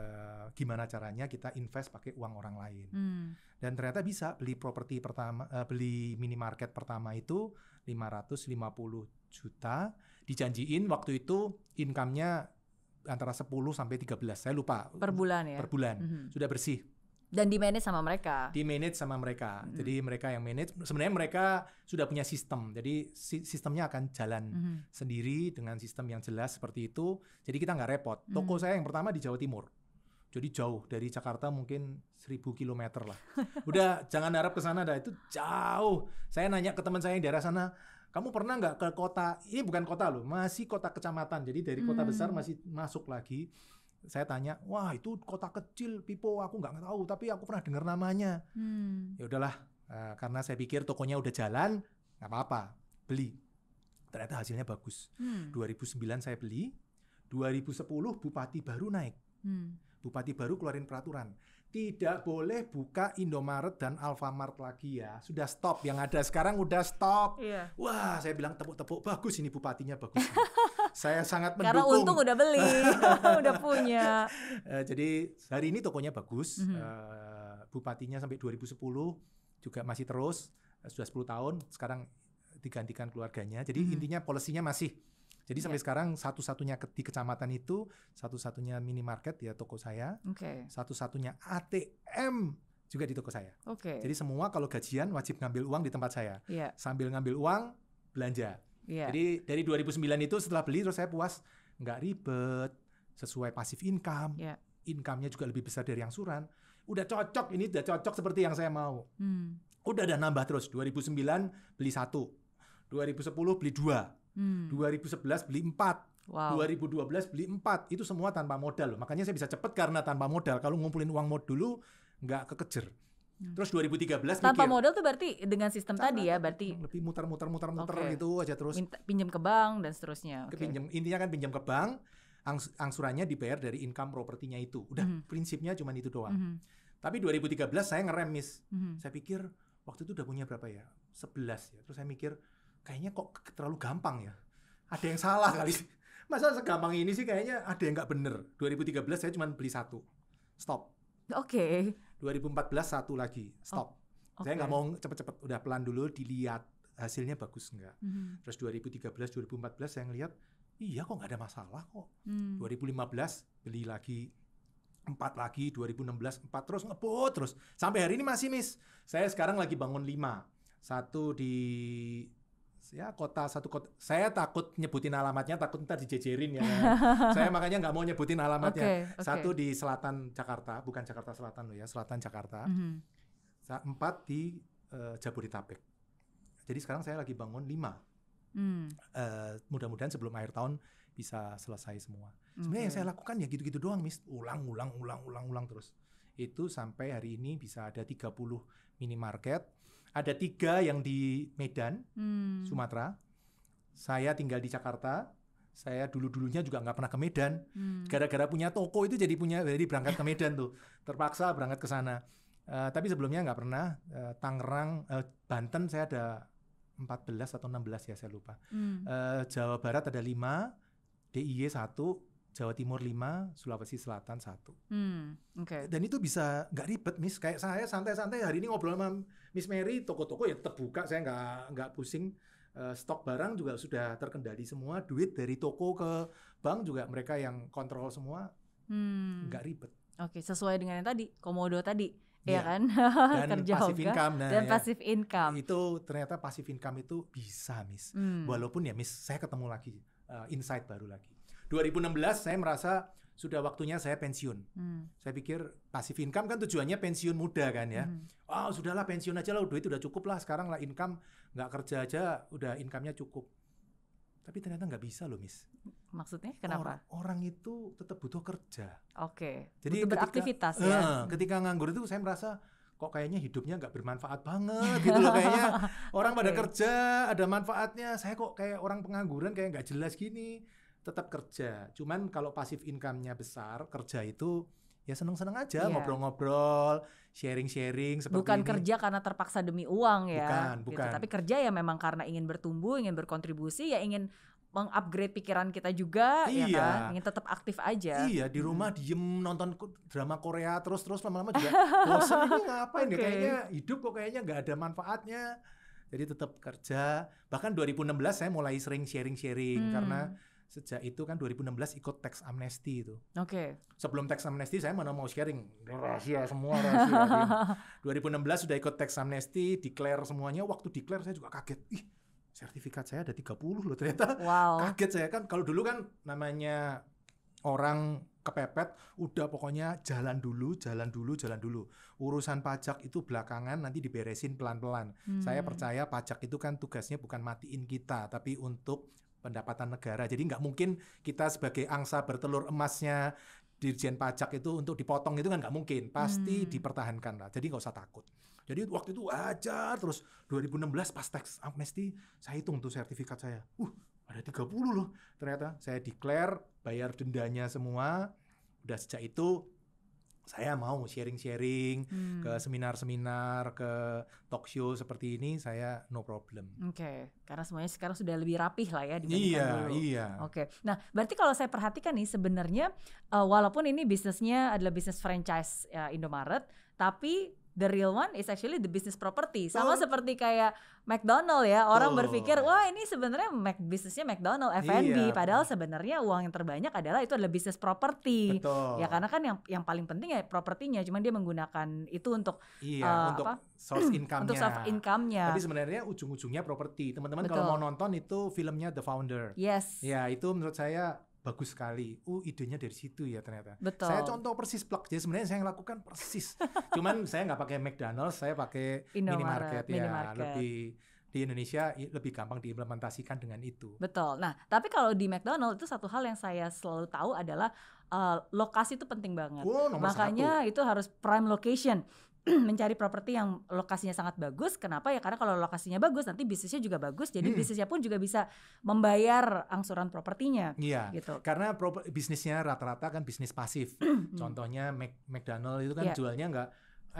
gimana caranya kita invest pakai uang orang lain. Hmm. Dan ternyata bisa beli properti pertama e, beli minimarket pertama itu 550 juta dijanjiin waktu itu income-nya antara 10 sampai 13. Saya lupa. Per bulan ya. Per bulan. Hmm. Sudah bersih dan di manage sama mereka. Di manage sama mereka. Mm. Jadi mereka yang manage. Sebenarnya mereka sudah punya sistem. Jadi sistemnya akan jalan mm. sendiri dengan sistem yang jelas seperti itu. Jadi kita nggak repot. Mm-hmm. Toko mm. saya yang pertama di Jawa Timur. Jadi jauh dari Jakarta mungkin seribu kilometer lah. Udah jangan harap ke sana dah itu jauh. Saya nanya ke teman saya yang daerah sana, kamu pernah nggak ke kota? Ini bukan kota loh, masih kota kecamatan. Jadi dari kota mm. besar masih masuk lagi saya tanya, wah itu kota kecil, Pipo, aku nggak tahu, tapi aku pernah dengar namanya. Hmm. Ya udahlah, uh, karena saya pikir tokonya udah jalan, nggak apa-apa, beli. Ternyata hasilnya bagus. Hmm. 2009 saya beli, 2010 bupati baru naik. Hmm. Bupati baru keluarin peraturan, tidak boleh buka Indomaret dan Alfamart lagi ya. Sudah stop, yang ada sekarang udah stop. Yeah. Wah, saya bilang tepuk-tepuk, bagus ini bupatinya bagus. saya sangat mendukung. Karena untung udah beli, udah punya. Eh, jadi hari ini tokonya bagus. Mm -hmm. uh, bupatinya sampai 2010 juga masih terus uh, sudah 10 tahun. Sekarang digantikan keluarganya. Jadi mm -hmm. intinya polisinya masih. Jadi yeah. sampai iya. sekarang satu-satunya di kecamatan itu satu-satunya minimarket ya toko saya. Okay. Satu-satunya ATM juga di toko saya. Oke. Okay. Jadi semua kalau gajian wajib ngambil uang di tempat saya. Yeah. Sambil ngambil uang belanja. Yeah. Jadi dari 2009 itu setelah beli terus saya puas, nggak ribet, sesuai pasif income. Yeah. Income-nya juga lebih besar dari yang suran. Udah cocok, ini udah cocok seperti yang saya mau. Hmm. Udah ada nambah terus. 2009 beli satu, 2010 beli dua, hmm. 2011 beli empat, Wow. 2012 beli 4 itu semua tanpa modal Makanya saya bisa cepet karena tanpa modal. Kalau ngumpulin uang modal dulu nggak kekejer. Hmm. Terus 2013 tanpa mikir, modal tuh berarti dengan sistem cara, tadi ya, berarti lebih muter-muter muter-muter okay. gitu aja terus. pinjam ke bank dan seterusnya. Okay. Pinjam intinya kan pinjam ke bank, angs angsurannya dibayar dari income propertinya itu. Udah -hmm. prinsipnya cuma itu doang. -hmm. Tapi 2013 saya ngerem mis. Mm -hmm. Saya pikir waktu itu udah punya berapa ya? 11 ya. Terus saya mikir kayaknya kok terlalu gampang ya. Ada yang salah kali. Masa segampang ini sih kayaknya ada yang nggak bener. 2013 saya cuma beli satu. Stop. Oke. Okay 2014 satu lagi stop. Oh, okay. Saya nggak mau cepet-cepet, udah pelan dulu dilihat hasilnya bagus nggak. Mm -hmm. Terus 2013, 2014 saya ngelihat iya kok nggak ada masalah kok. Mm. 2015 beli lagi empat lagi 2016 empat terus ngebut terus sampai hari ini masih miss saya sekarang lagi bangun lima satu di ya kota satu kota saya takut nyebutin alamatnya takut ntar dijejerin ya saya makanya nggak mau nyebutin alamatnya okay, okay. satu di selatan Jakarta bukan Jakarta Selatan loh ya selatan Jakarta mm -hmm. empat di uh, Jabodetabek jadi sekarang saya lagi bangun lima mm. uh, mudah-mudahan sebelum akhir tahun bisa selesai semua okay. sebenarnya yang saya lakukan ya gitu-gitu doang mis ulang ulang ulang ulang ulang terus itu sampai hari ini bisa ada 30 minimarket ada tiga yang di Medan, hmm. Sumatera. Saya tinggal di Jakarta. Saya dulu dulunya juga nggak pernah ke Medan. Hmm. Gara-gara hmm. punya toko itu jadi punya jadi berangkat ke Medan tuh. Terpaksa berangkat ke sana. Uh, tapi sebelumnya nggak pernah. Uh, Tangerang, uh, Banten saya ada 14 atau 16 ya saya lupa. Hmm. Uh, Jawa Barat ada 5, DIY satu. Jawa Timur 5, Sulawesi Selatan 1. Hmm, okay. Dan itu bisa nggak ribet, Miss. Kayak saya santai-santai hari ini ngobrol sama Miss Mary, toko-toko ya terbuka, saya nggak nggak pusing. Uh, stok barang juga sudah terkendali semua, duit dari toko ke bank juga mereka yang kontrol semua, hmm. nggak ribet. Oke, okay, sesuai dengan yang tadi, komodo tadi, ya, ya kan? Dan Kerja pasif hoga, income. Nah, dan ya, pasif income. Itu ternyata pasif income itu bisa, Miss. Hmm. Walaupun ya, Miss, saya ketemu lagi, uh, insight baru lagi 2016 saya merasa sudah waktunya saya pensiun. Hmm. Saya pikir pasif income kan tujuannya pensiun muda kan ya. Hmm. Oh sudahlah pensiun aja lah duit udah cukup lah sekarang lah income nggak kerja aja udah income-nya cukup. Tapi ternyata nggak bisa loh, Miss. Maksudnya kenapa? Orang, orang itu tetap butuh kerja. Oke. Okay. Jadi butuh beraktivitas ketika, ya. Hmm. ketika nganggur itu saya merasa kok kayaknya hidupnya nggak bermanfaat banget gitu loh kayaknya. Orang okay. pada kerja ada manfaatnya, saya kok kayak orang pengangguran kayak nggak jelas gini tetap kerja. Cuman kalau pasif income-nya besar, kerja itu ya seneng-seneng aja iya. ngobrol-ngobrol, yeah. sharing-sharing Bukan ini. kerja karena terpaksa demi uang ya. Bukan, gitu. bukan. Tapi kerja ya memang karena ingin bertumbuh, ingin berkontribusi, ya ingin mengupgrade pikiran kita juga ya iya. ya kan ingin tetap aktif aja iya di rumah hmm. diem nonton drama Korea terus terus lama-lama juga bosan ini ngapain okay. ya kayaknya hidup kok kayaknya nggak ada manfaatnya jadi tetap kerja bahkan 2016 saya mulai sering sharing sharing hmm. karena sejak itu kan 2016 ikut teks amnesti itu. Oke. Okay. Sebelum teks amnesti saya mana mau sharing rahasia semua rahasia. 2016 sudah ikut teks amnesti, declare semuanya. Waktu declare saya juga kaget. Ih, sertifikat saya ada 30 loh ternyata. Wow. Kaget saya kan kalau dulu kan namanya orang kepepet udah pokoknya jalan dulu jalan dulu jalan dulu urusan pajak itu belakangan nanti diberesin pelan-pelan hmm. saya percaya pajak itu kan tugasnya bukan matiin kita tapi untuk pendapatan negara. Jadi nggak mungkin kita sebagai angsa bertelur emasnya dirjen pajak itu untuk dipotong itu kan nggak mungkin. Pasti hmm. dipertahankan lah. Jadi nggak usah takut. Jadi waktu itu aja terus 2016 pas tax amnesty saya hitung tuh sertifikat saya. Uh, ada 30 loh ternyata. Saya declare bayar dendanya semua. Udah sejak itu saya mau sharing-sharing hmm. ke seminar-seminar, ke talk show seperti ini saya no problem. Oke, okay. karena semuanya sekarang sudah lebih rapih lah ya dibandingkan iya, dulu. Iya, iya. Oke. Okay. Nah, berarti kalau saya perhatikan nih sebenarnya uh, walaupun ini bisnisnya adalah bisnis franchise ya, Indomaret, tapi the real one is actually the business property. Sama oh. seperti kayak McDonald ya, orang oh. berpikir wah ini sebenarnya Mac bisnisnya McDonald F&B, iya. padahal sebenarnya uang yang terbanyak adalah itu adalah bisnis properti. Ya karena kan yang yang paling penting ya propertinya, cuman dia menggunakan itu untuk iya, uh, untuk apa? source income-nya. Untuk source income-nya. Tapi sebenarnya ujung-ujungnya properti. Teman-teman kalau mau nonton itu filmnya The Founder. Yes. Ya, itu menurut saya bagus sekali. Oh, idenya dari situ ya ternyata. Betul. Saya contoh persis plug. Jadi sebenarnya saya yang lakukan persis. Cuman saya nggak pakai McDonald's, saya pakai minimarket, minimarket ya, minimarket. lebih di Indonesia lebih gampang diimplementasikan dengan itu. Betul. Nah, tapi kalau di McDonald itu satu hal yang saya selalu tahu adalah uh, lokasi itu penting banget. Oh, nomor Makanya satu. itu harus prime location. mencari properti yang lokasinya sangat bagus. Kenapa ya? Karena kalau lokasinya bagus, nanti bisnisnya juga bagus. Jadi hmm. bisnisnya pun juga bisa membayar angsuran propertinya. Iya. Gitu. Karena pro bisnisnya rata-rata kan bisnis pasif. Hmm. Contohnya Mac McDonald itu kan yeah. jualnya nggak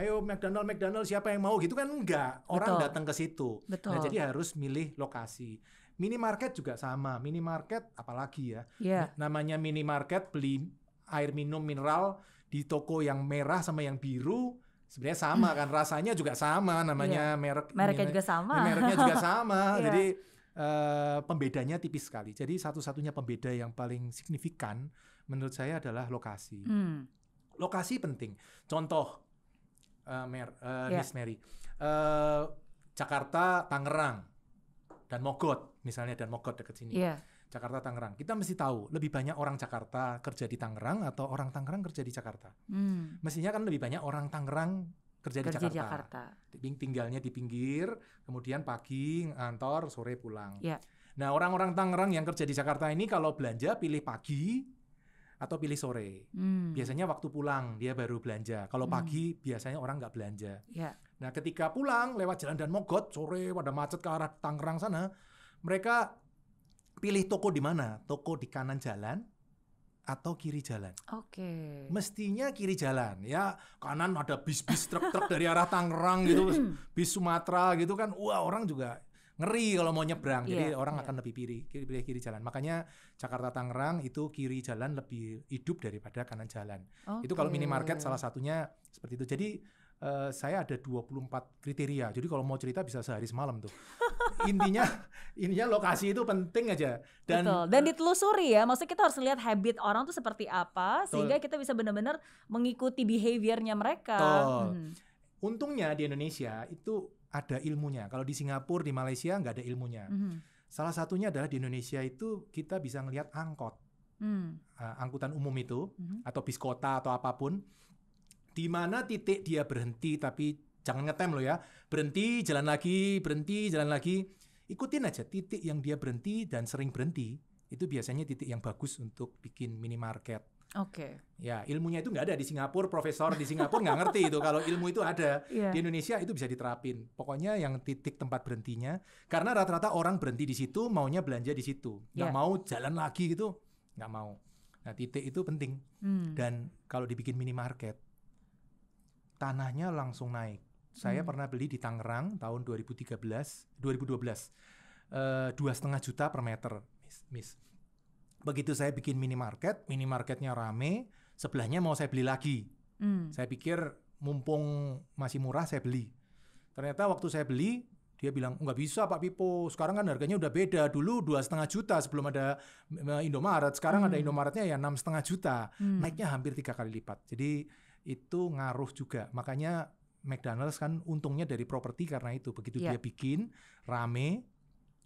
ayo McDonald McDonald siapa yang mau gitu kan enggak orang Betul. datang ke situ nah, Betul. nah jadi harus milih lokasi minimarket juga sama minimarket apalagi ya yeah. namanya minimarket beli air minum mineral di toko yang merah sama yang biru sebenarnya sama kan rasanya juga sama namanya yeah. merek mereknya juga sama mereknya juga sama yeah. jadi uh, pembedanya tipis sekali jadi satu-satunya pembeda yang paling signifikan menurut saya adalah lokasi hmm. lokasi penting contoh uh, Mer, uh, eh, yeah. Miss Mary uh, Jakarta Tangerang dan Mogot misalnya dan Mogot dekat sini yeah. Jakarta Tangerang. Kita mesti tahu lebih banyak orang Jakarta kerja di Tangerang atau orang Tangerang kerja di Jakarta. Hmm. Mestinya kan lebih banyak orang Tangerang kerja, kerja di Jakarta. Jakarta. Tinggalnya di pinggir, kemudian pagi ngantor, sore pulang. Yeah. Nah, orang-orang Tangerang yang kerja di Jakarta ini kalau belanja pilih pagi atau pilih sore. Hmm. Biasanya waktu pulang dia baru belanja. Kalau hmm. pagi biasanya orang nggak belanja. Yeah. Nah, ketika pulang lewat jalan dan Mogot sore pada macet ke arah Tangerang sana, mereka pilih toko di mana? Toko di kanan jalan atau kiri jalan? Oke. Okay. Mestinya kiri jalan ya. Kanan ada bis-bis truk-truk dari arah Tangerang gitu, bis Sumatera gitu kan. Wah, orang juga ngeri kalau mau nyebrang. Jadi iya, orang iya. akan lebih pilih kiri, pilih kiri jalan. Makanya Jakarta Tangerang itu kiri jalan lebih hidup daripada kanan jalan. Okay. Itu kalau minimarket salah satunya seperti itu. Jadi Uh, saya ada 24 kriteria. Jadi kalau mau cerita bisa sehari semalam tuh. intinya intinya lokasi itu penting aja dan Betul. dan ditelusuri ya. Maksudnya kita harus lihat habit orang tuh seperti apa tol. sehingga kita bisa benar-benar mengikuti behaviornya mereka. Hmm. Untungnya di Indonesia itu ada ilmunya. Kalau di Singapura, di Malaysia nggak ada ilmunya. Hmm. Salah satunya adalah di Indonesia itu kita bisa ngelihat angkot. Hmm. Uh, angkutan umum itu hmm. atau bis kota atau apapun di mana titik dia berhenti tapi jangan ngetem lo ya. Berhenti, jalan lagi, berhenti, jalan lagi. Ikutin aja titik yang dia berhenti dan sering berhenti. Itu biasanya titik yang bagus untuk bikin minimarket. Oke. Okay. Ya, ilmunya itu nggak ada di Singapura. Profesor di Singapura nggak ngerti itu kalau ilmu itu ada. Yeah. Di Indonesia itu bisa diterapin. Pokoknya yang titik tempat berhentinya. Karena rata-rata orang berhenti di situ, maunya belanja di situ. Nggak yeah. mau jalan lagi gitu, nggak mau. Nah, titik itu penting. Hmm. Dan kalau dibikin minimarket, tanahnya langsung naik. Saya hmm. pernah beli di Tangerang tahun 2013, 2012, eh, dua setengah juta per meter, miss, miss. Begitu saya bikin minimarket, minimarketnya rame, sebelahnya mau saya beli lagi. Hmm. Saya pikir mumpung masih murah saya beli. Ternyata waktu saya beli dia bilang nggak bisa Pak Pipo sekarang kan harganya udah beda dulu dua setengah juta sebelum ada eh, Indomaret sekarang hmm. ada Indomaretnya ya enam setengah juta hmm. naiknya hampir tiga kali lipat jadi itu ngaruh juga. Makanya McDonald's kan untungnya dari properti karena itu begitu yeah. dia bikin rame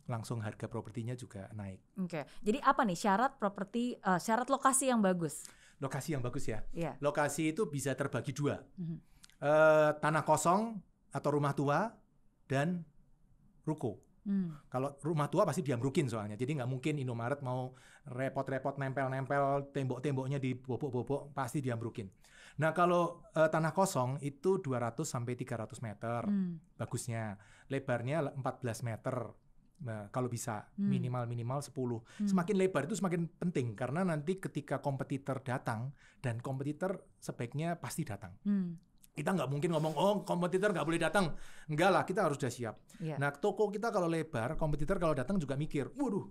langsung harga propertinya juga naik. Oke. Okay. Jadi apa nih syarat properti uh, syarat lokasi yang bagus? Lokasi yang bagus ya. Yeah. Lokasi itu bisa terbagi dua. Mm -hmm. uh, tanah kosong atau rumah tua dan ruko. Hmm. Kalau rumah tua pasti diamrukin soalnya, jadi nggak mungkin Indomaret mau repot-repot nempel-nempel tembok-temboknya di bobok-bobok pasti diamrukin. Nah, kalau uh, tanah kosong itu 200 sampai 300 meter. Hmm. Bagusnya. Lebarnya 14 meter. Nah, kalau bisa hmm. minimal-minimal 10. Hmm. Semakin lebar itu semakin penting karena nanti ketika kompetitor datang dan kompetitor sebaiknya pasti datang. Hmm. Kita nggak mungkin ngomong oh kompetitor nggak boleh datang. Enggak lah, kita harus sudah siap. Yeah. Nah, toko kita kalau lebar, kompetitor kalau datang juga mikir, "Waduh,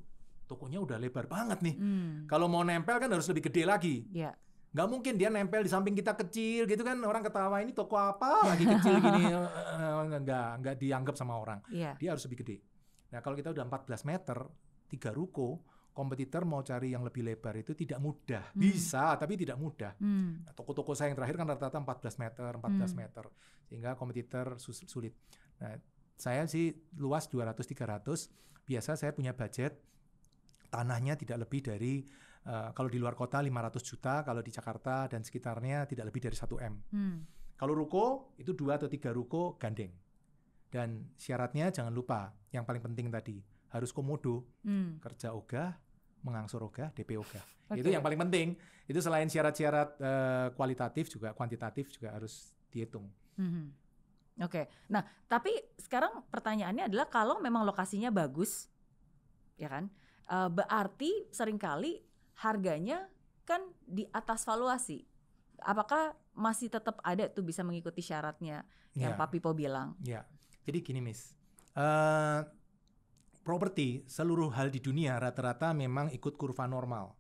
tokonya udah lebar banget nih. Hmm. Kalau mau nempel kan harus lebih gede lagi." Yeah nggak mungkin dia nempel di samping kita kecil gitu kan orang ketawa ini toko apa lagi kecil gini nggak nggak dianggap sama orang yeah. dia harus lebih gede nah kalau kita udah 14 meter tiga ruko kompetitor mau cari yang lebih lebar itu tidak mudah hmm. bisa tapi tidak mudah hmm. Nah, toko-toko saya yang terakhir kan rata-rata 14 meter 14 hmm. meter sehingga kompetitor sulit nah saya sih luas 200 300 biasa saya punya budget tanahnya tidak lebih dari uh, kalau di luar kota 500 juta, kalau di Jakarta dan sekitarnya tidak lebih dari 1 M. Hmm. Kalau ruko itu dua atau tiga ruko gandeng. Dan syaratnya jangan lupa yang paling penting tadi harus komodo, hmm. kerja ogah, mengangsur ogah, DP ogah. Okay. Itu yang paling penting. Itu selain syarat-syarat uh, kualitatif juga kuantitatif juga harus dihitung. Hmm. Oke. Okay. Nah, tapi sekarang pertanyaannya adalah kalau memang lokasinya bagus, ya kan? Eh, berarti seringkali harganya kan di atas valuasi. Apakah masih tetap ada tuh bisa mengikuti syaratnya yang yeah. Pak Pipo bilang? Ya, yeah. jadi gini Miss, uh, properti seluruh hal di dunia rata-rata memang ikut kurva normal.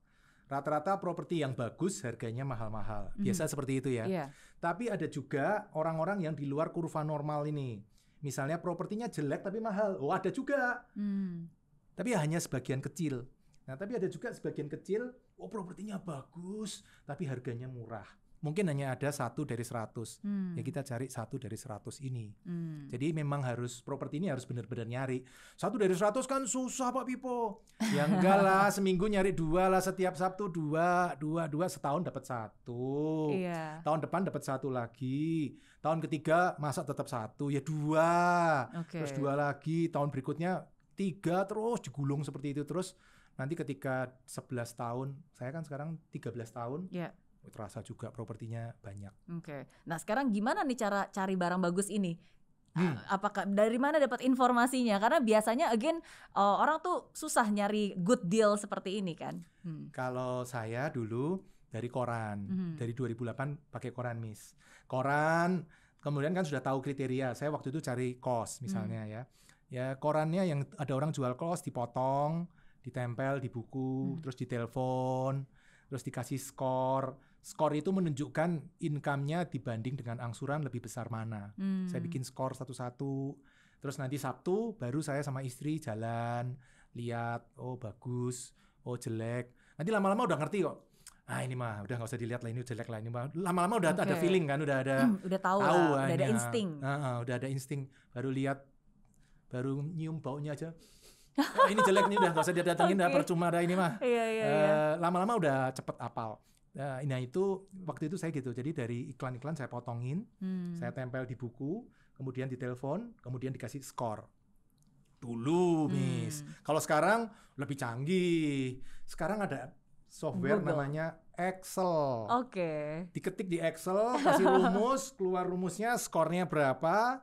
Rata-rata properti yang bagus harganya mahal-mahal. Mhm. Biasa mm. seperti itu ya. Yeah. Tapi ada juga orang-orang yang di luar kurva normal ini. Misalnya propertinya jelek tapi mahal. Oh, ada juga. Mm. Tapi hanya sebagian kecil. Nah, tapi ada juga sebagian kecil, oh propertinya bagus, tapi harganya murah. Mungkin hanya ada satu dari seratus ya, Hmm. Ya kita cari satu dari seratus ini. Hmm. Jadi memang harus properti ini harus benar-benar nyari. Satu dari seratus kan susah Pak Pipo. yang enggak lah, seminggu nyari dua lah, setiap Sabtu dua, dua, dua, setahun dapat satu. Iya. Tahun depan dapat satu lagi. Tahun ketiga masa tetap satu, ya dua. Okay. Terus dua lagi, tahun berikutnya tiga terus digulung seperti itu terus nanti ketika 11 tahun, saya kan sekarang 13 tahun. Yeah. Terasa juga propertinya banyak. Oke. Okay. Nah, sekarang gimana nih cara cari barang bagus ini? Hmm. Ah, apakah dari mana dapat informasinya? Karena biasanya again uh, orang tuh susah nyari good deal seperti ini kan. Hmm. Kalau saya dulu dari koran, hmm. dari 2008 pakai koran Miss. Koran kemudian kan sudah tahu kriteria. Saya waktu itu cari kos misalnya hmm. ya. Ya korannya yang ada orang jual kos dipotong ditempel di buku, hmm. terus ditelepon, terus dikasih skor. Skor itu menunjukkan income-nya dibanding dengan angsuran lebih besar mana. Hmm. Saya bikin skor satu-satu. Terus nanti Sabtu baru saya sama istri jalan, lihat, oh bagus, oh jelek. Nanti lama-lama udah ngerti kok. Ah ini mah udah nggak usah dilihat lah ini jelek lah ini mah lama-lama udah okay. ada feeling kan udah ada hmm, udah tahu, tahu lah, udah ada insting. Uh, uh, udah ada insting baru lihat baru nyium baunya aja oh, ini jelek nih udah gak usah datengin okay. dah percuma dah ini mah. Iya, iya, uh, iya. Eh, lama-lama udah cepet apal. Eh, nah, itu waktu itu saya gitu. Jadi dari iklan-iklan saya potongin, hmm. saya tempel di buku, kemudian di telepon kemudian dikasih skor. Dulu, hmm. Miss. Kalau sekarang lebih canggih. Sekarang ada software Google. namanya Excel. Oke. Okay. Diketik di Excel, kasih rumus, keluar rumusnya, skornya berapa,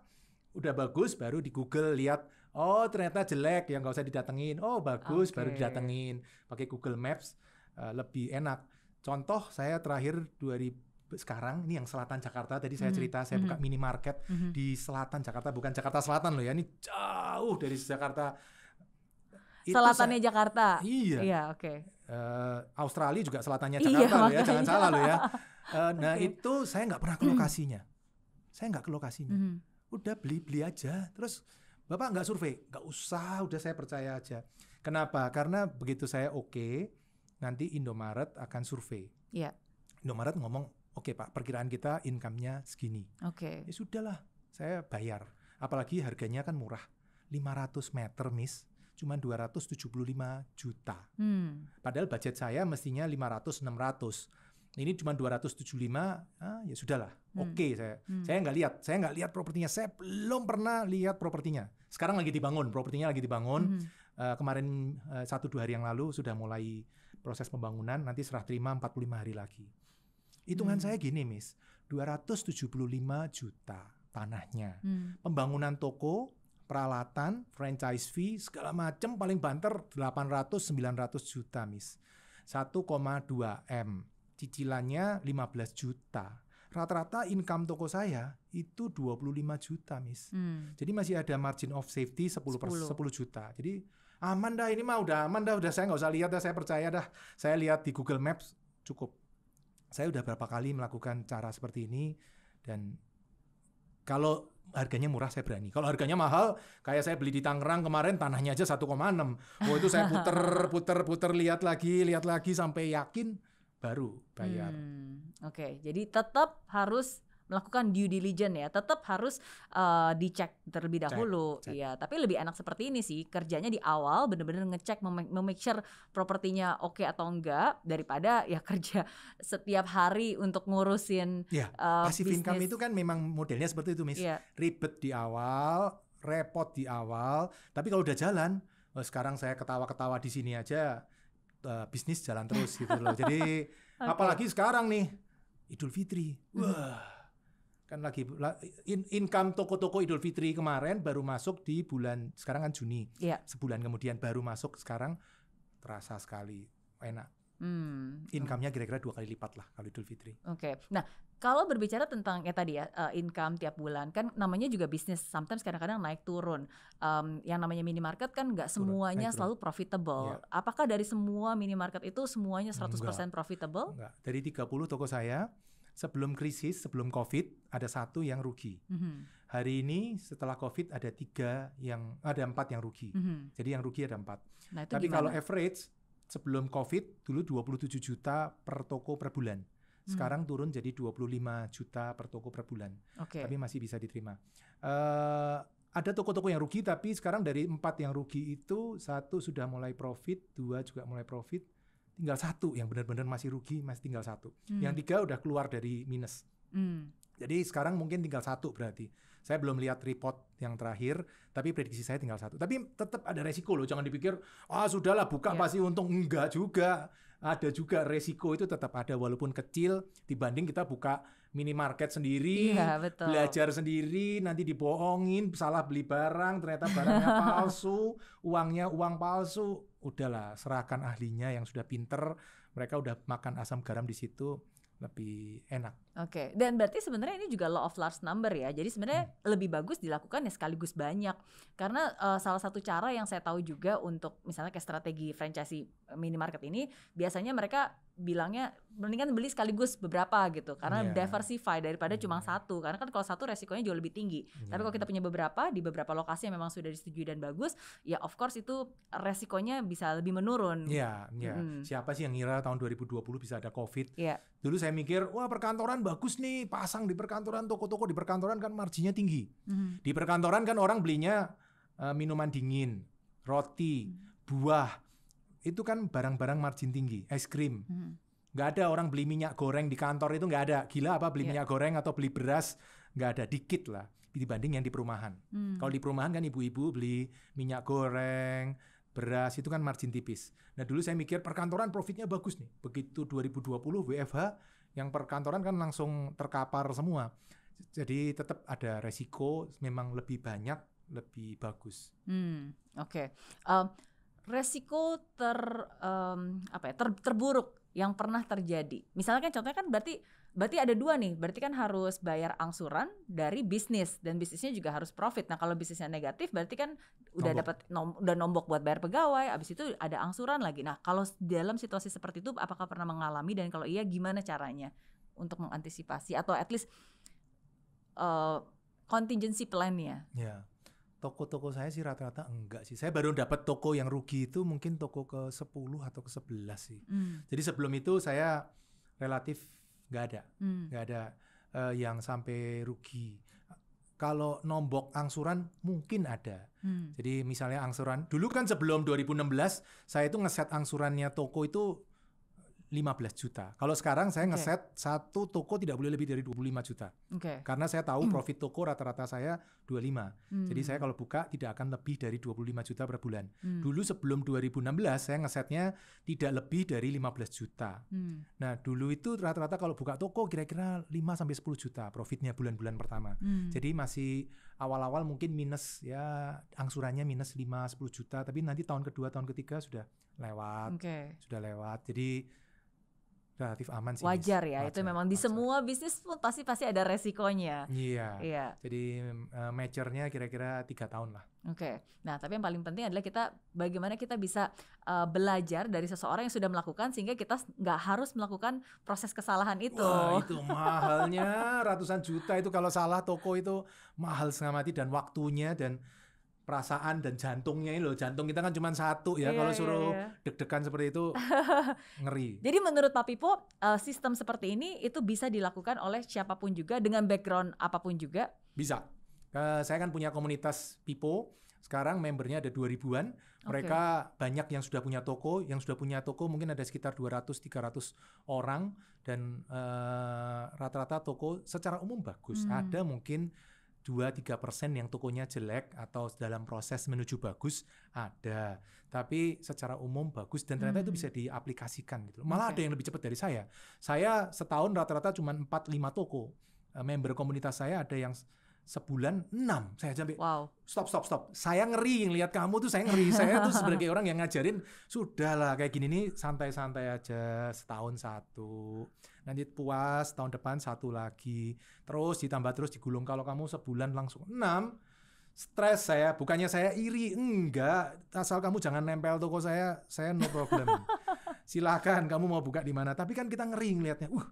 udah bagus baru di Google lihat oh ternyata jelek yang nggak usah didatengin oh bagus okay. baru didatengin pakai Google Maps uh, lebih enak contoh saya terakhir 2000 sekarang ini yang selatan Jakarta tadi saya mhm, cerita saya mm -hmm. buka mhm. minimarket mm -hmm. di selatan Jakarta bukan Jakarta Selatan loh ya ini jauh dari Jakarta itu selatannya saya, Jakarta iya iya oke okay. uh, eh, Australia juga selatannya iya, Jakarta iya, loh ya jangan salah loh ya uh, nah okay. itu saya nggak pernah ke hmm. lokasinya mm. saya nggak ke lokasinya mm. udah beli beli aja terus Bapak nggak survei? Nggak usah, udah saya percaya aja. Kenapa? Karena begitu saya oke, okay, nanti Indomaret akan survei. Iya. Indomaret ngomong, oke okay, Pak, perkiraan kita income-nya segini. Oke. Okay. Ya sudahlah, saya bayar. Apalagi harganya kan murah. 500 meter, Miss cuma 275 juta. Hmm. Padahal budget saya mestinya 500 600. Ini cuma 275, ah, ya sudahlah. Hmm. Oke okay, saya. Hmm. Saya nggak lihat, saya nggak lihat propertinya. Saya belum pernah lihat propertinya sekarang lagi dibangun, propertinya lagi dibangun. mm Uh, kemarin eh, satu uh, dua hari yang lalu sudah mulai proses pembangunan, nanti serah terima 45 hari lagi. Hitungan mm. saya gini, Miss, 275 juta tanahnya. Mm. Pembangunan toko, peralatan, franchise fee, segala macam paling banter 800 900 juta, Miss. 1,2 M. Cicilannya 15 juta rata-rata income toko saya itu 25 juta, mis. Hmm. Jadi masih ada margin of safety 10 10. 10 juta. Jadi aman dah ini mah udah aman dah, udah saya nggak usah lihat dah, saya percaya dah. Saya lihat di Google Maps cukup. Saya udah berapa kali melakukan cara seperti ini dan kalau harganya murah saya berani. Kalau harganya mahal, kayak saya beli di Tangerang kemarin tanahnya aja 1,6. Oh itu saya puter puter puter lihat lagi, lihat lagi sampai yakin baru bayar. Hmm, Oke, okay. jadi tetap harus melakukan due diligence ya, tetap harus uh, dicek terlebih dahulu. Cek, cek. Ya, tapi lebih enak seperti ini sih, kerjanya di awal benar-benar ngecek make sure propertinya oke okay atau enggak daripada ya kerja setiap hari untuk ngurusin ya, uh, eh, pasif income itu kan memang modelnya seperti itu, Miss. Ya. Ribet di awal, repot di awal, tapi kalau udah jalan, oh, sekarang saya ketawa-ketawa di sini aja uh, bisnis jalan terus gitu loh. Jadi okay. apalagi sekarang nih Idul Fitri. Wah. Kan lagi in, income toko-toko Idul Fitri kemarin baru masuk di bulan sekarang kan Juni. Yeah. Sebulan kemudian baru masuk sekarang terasa sekali enak. Hmm. Income-nya kira-kira dua kali lipat lah kalau Idul Fitri. Oke. Okay. Nah, kalau berbicara tentang ya tadi ya uh, income tiap bulan kan namanya juga bisnis sometimes kadang-kadang naik turun. Um, yang namanya minimarket kan nggak semuanya turun, selalu profitable. Yeah. Apakah dari semua minimarket itu semuanya 100% Enggak. profitable? Enggak. Dari 30 toko saya sebelum krisis, sebelum Covid ada satu yang rugi. Mm -hmm. Hari ini setelah Covid ada tiga yang ada empat yang rugi. Mm -hmm. Jadi yang rugi ada empat. Nah, Tapi gimana? kalau average sebelum Covid dulu 27 juta per toko per bulan Hmm. Sekarang hmm. turun jadi 25 juta per toko per bulan. Okay. Tapi masih bisa diterima. Uh, ada toko-toko yang rugi tapi sekarang dari empat yang rugi itu satu sudah mulai profit, dua juga mulai profit, tinggal satu yang benar-benar masih rugi masih tinggal satu. Hmm. Yang tiga udah keluar dari minus. Hmm. Jadi sekarang mungkin tinggal satu berarti. Saya belum lihat report yang terakhir, tapi prediksi saya tinggal satu. Tapi tetap ada resiko loh, jangan dipikir, ah sudahlah buka yeah. pasti untung. Enggak juga ada juga resiko itu tetap ada walaupun kecil dibanding kita buka minimarket sendiri, iya, betul. belajar sendiri, nanti dibohongin, salah beli barang, ternyata barangnya palsu, uangnya uang palsu. Udahlah, serahkan ahlinya yang sudah pinter, mereka udah makan asam garam di situ lebih enak. Oke, okay. dan berarti sebenarnya ini juga law of large number ya. Jadi sebenarnya hmm. lebih bagus dilakukan ya sekaligus banyak. Karena uh, salah satu cara yang saya tahu juga untuk misalnya kayak strategi franchise minimarket ini biasanya mereka bilangnya mendingan beli sekaligus beberapa gitu karena yeah. diversify daripada yeah. Hmm. cuma satu karena kan kalau satu resikonya jauh lebih tinggi yeah. tapi iya. kalau kita punya beberapa di beberapa lokasi yang memang sudah disetujui dan bagus ya of course itu resikonya bisa lebih menurun ya yeah, yeah. hmm. siapa sih yang ngira tahun 2020 bisa ada covid yeah. dulu saya mikir wah perkantoran bagus nih pasang di perkantoran toko-toko di perkantoran kan marginnya tinggi hmm. di perkantoran kan orang belinya uh, minuman dingin roti hmm. buah itu kan barang-barang margin tinggi, es krim. Hmm. Nggak ada orang beli minyak goreng di kantor itu nggak ada. Gila apa beli yeah. minyak goreng atau beli beras, nggak ada. Dikit lah dibanding yang di perumahan. Hmm. Kalau di perumahan kan ibu-ibu beli minyak goreng, beras, itu kan margin tipis. Nah dulu saya mikir perkantoran profitnya bagus nih. Begitu 2020 WFH, yang perkantoran kan langsung terkapar semua. Jadi tetap ada resiko memang lebih banyak, lebih bagus. Hmm, Oke. Okay. Um, ehm, resiko ter um, apa ya ter, terburuk yang pernah terjadi. Misalnya kan contohnya kan berarti berarti ada dua nih. Berarti kan harus bayar angsuran dari bisnis dan bisnisnya juga harus profit. Nah, kalau bisnisnya negatif berarti kan udah dapat nom, udah nombok buat bayar pegawai, Abis itu ada angsuran lagi. Nah, kalau dalam situasi seperti itu apakah pernah mengalami dan kalau iya gimana caranya untuk mengantisipasi atau at least uh, contingency plan-nya? Yeah. Toko-toko saya sih rata-rata enggak sih. Saya baru dapat toko yang rugi itu mungkin toko ke 10 atau ke 11 sih. Mm. Jadi sebelum itu saya relatif enggak ada. Hmm. Nggak mm. ada uh, yang sampai rugi. Kalau nombok angsuran mungkin ada. Mm. Jadi misalnya angsuran, dulu kan sebelum 2016 saya itu ngeset angsurannya toko itu 15 juta. Kalau sekarang saya okay. ngeset satu toko tidak boleh lebih dari 25 juta. Okay. Karena saya tahu hmm. profit toko rata-rata saya 25. Hmm. Jadi saya hmm. kalau buka tidak akan lebih dari 25 juta per bulan. Hmm. Dulu sebelum 2016 saya ngesetnya tidak lebih dari 15 juta. Hmm. Nah, dulu itu rata-rata kalau buka toko kira-kira 5 sampai 10 juta profitnya bulan-bulan pertama. Hmm. Jadi masih awal-awal mungkin minus ya angsurannya minus 5 10 juta, tapi nanti tahun kedua, tahun ketiga sudah lewat. Okay. Sudah lewat. Jadi relatif aman sih. Wajar ya, wajar, itu memang wajar. di semua bisnis pun pasti pasti ada resikonya. Iya. Iya. Jadi uh, eh, maturnya kira-kira tiga tahun lah. Oke. Okay. Nah, tapi yang paling penting adalah kita bagaimana kita bisa uh, belajar dari seseorang yang sudah melakukan sehingga kita nggak harus melakukan proses kesalahan itu. Wah, itu mahalnya ratusan juta itu kalau salah toko itu mahal setengah mati dan waktunya dan perasaan dan jantungnya ini loh jantung kita kan cuma satu ya yeah, kalau iya, suruh yeah, deg-degan seperti itu ngeri. Jadi menurut Pak Pipo eh, sistem seperti ini itu bisa dilakukan oleh siapapun juga dengan background apapun juga? Bisa. Eh, saya kan punya komunitas Pipo sekarang membernya ada dua ribuan. Mereka okay. banyak yang sudah punya toko, yang sudah punya toko mungkin ada sekitar 200-300 orang dan eh, rata-rata uh, toko secara umum bagus. Hmm. Ada mungkin 2-3% yang tokonya jelek atau dalam proses menuju bagus ada. Tapi secara umum bagus dan ternyata hmm. itu bisa hmm. diaplikasikan gitu. Malah okay. ada yang lebih cepat dari saya. Saya setahun rata-rata cuma 4-5 toko. Eh, member komunitas saya ada yang sebulan enam saya sampai wow. stop stop stop saya ngeri ngelihat kamu tuh saya ngeri saya tuh sebagai orang yang ngajarin sudahlah kayak gini nih santai-santai aja setahun satu nanti puas tahun depan satu lagi terus ditambah terus digulung kalau kamu sebulan langsung enam stres saya bukannya saya iri enggak asal kamu jangan nempel toko saya saya no problem silahkan kamu mau buka di mana tapi kan kita ngeri ngelihatnya uh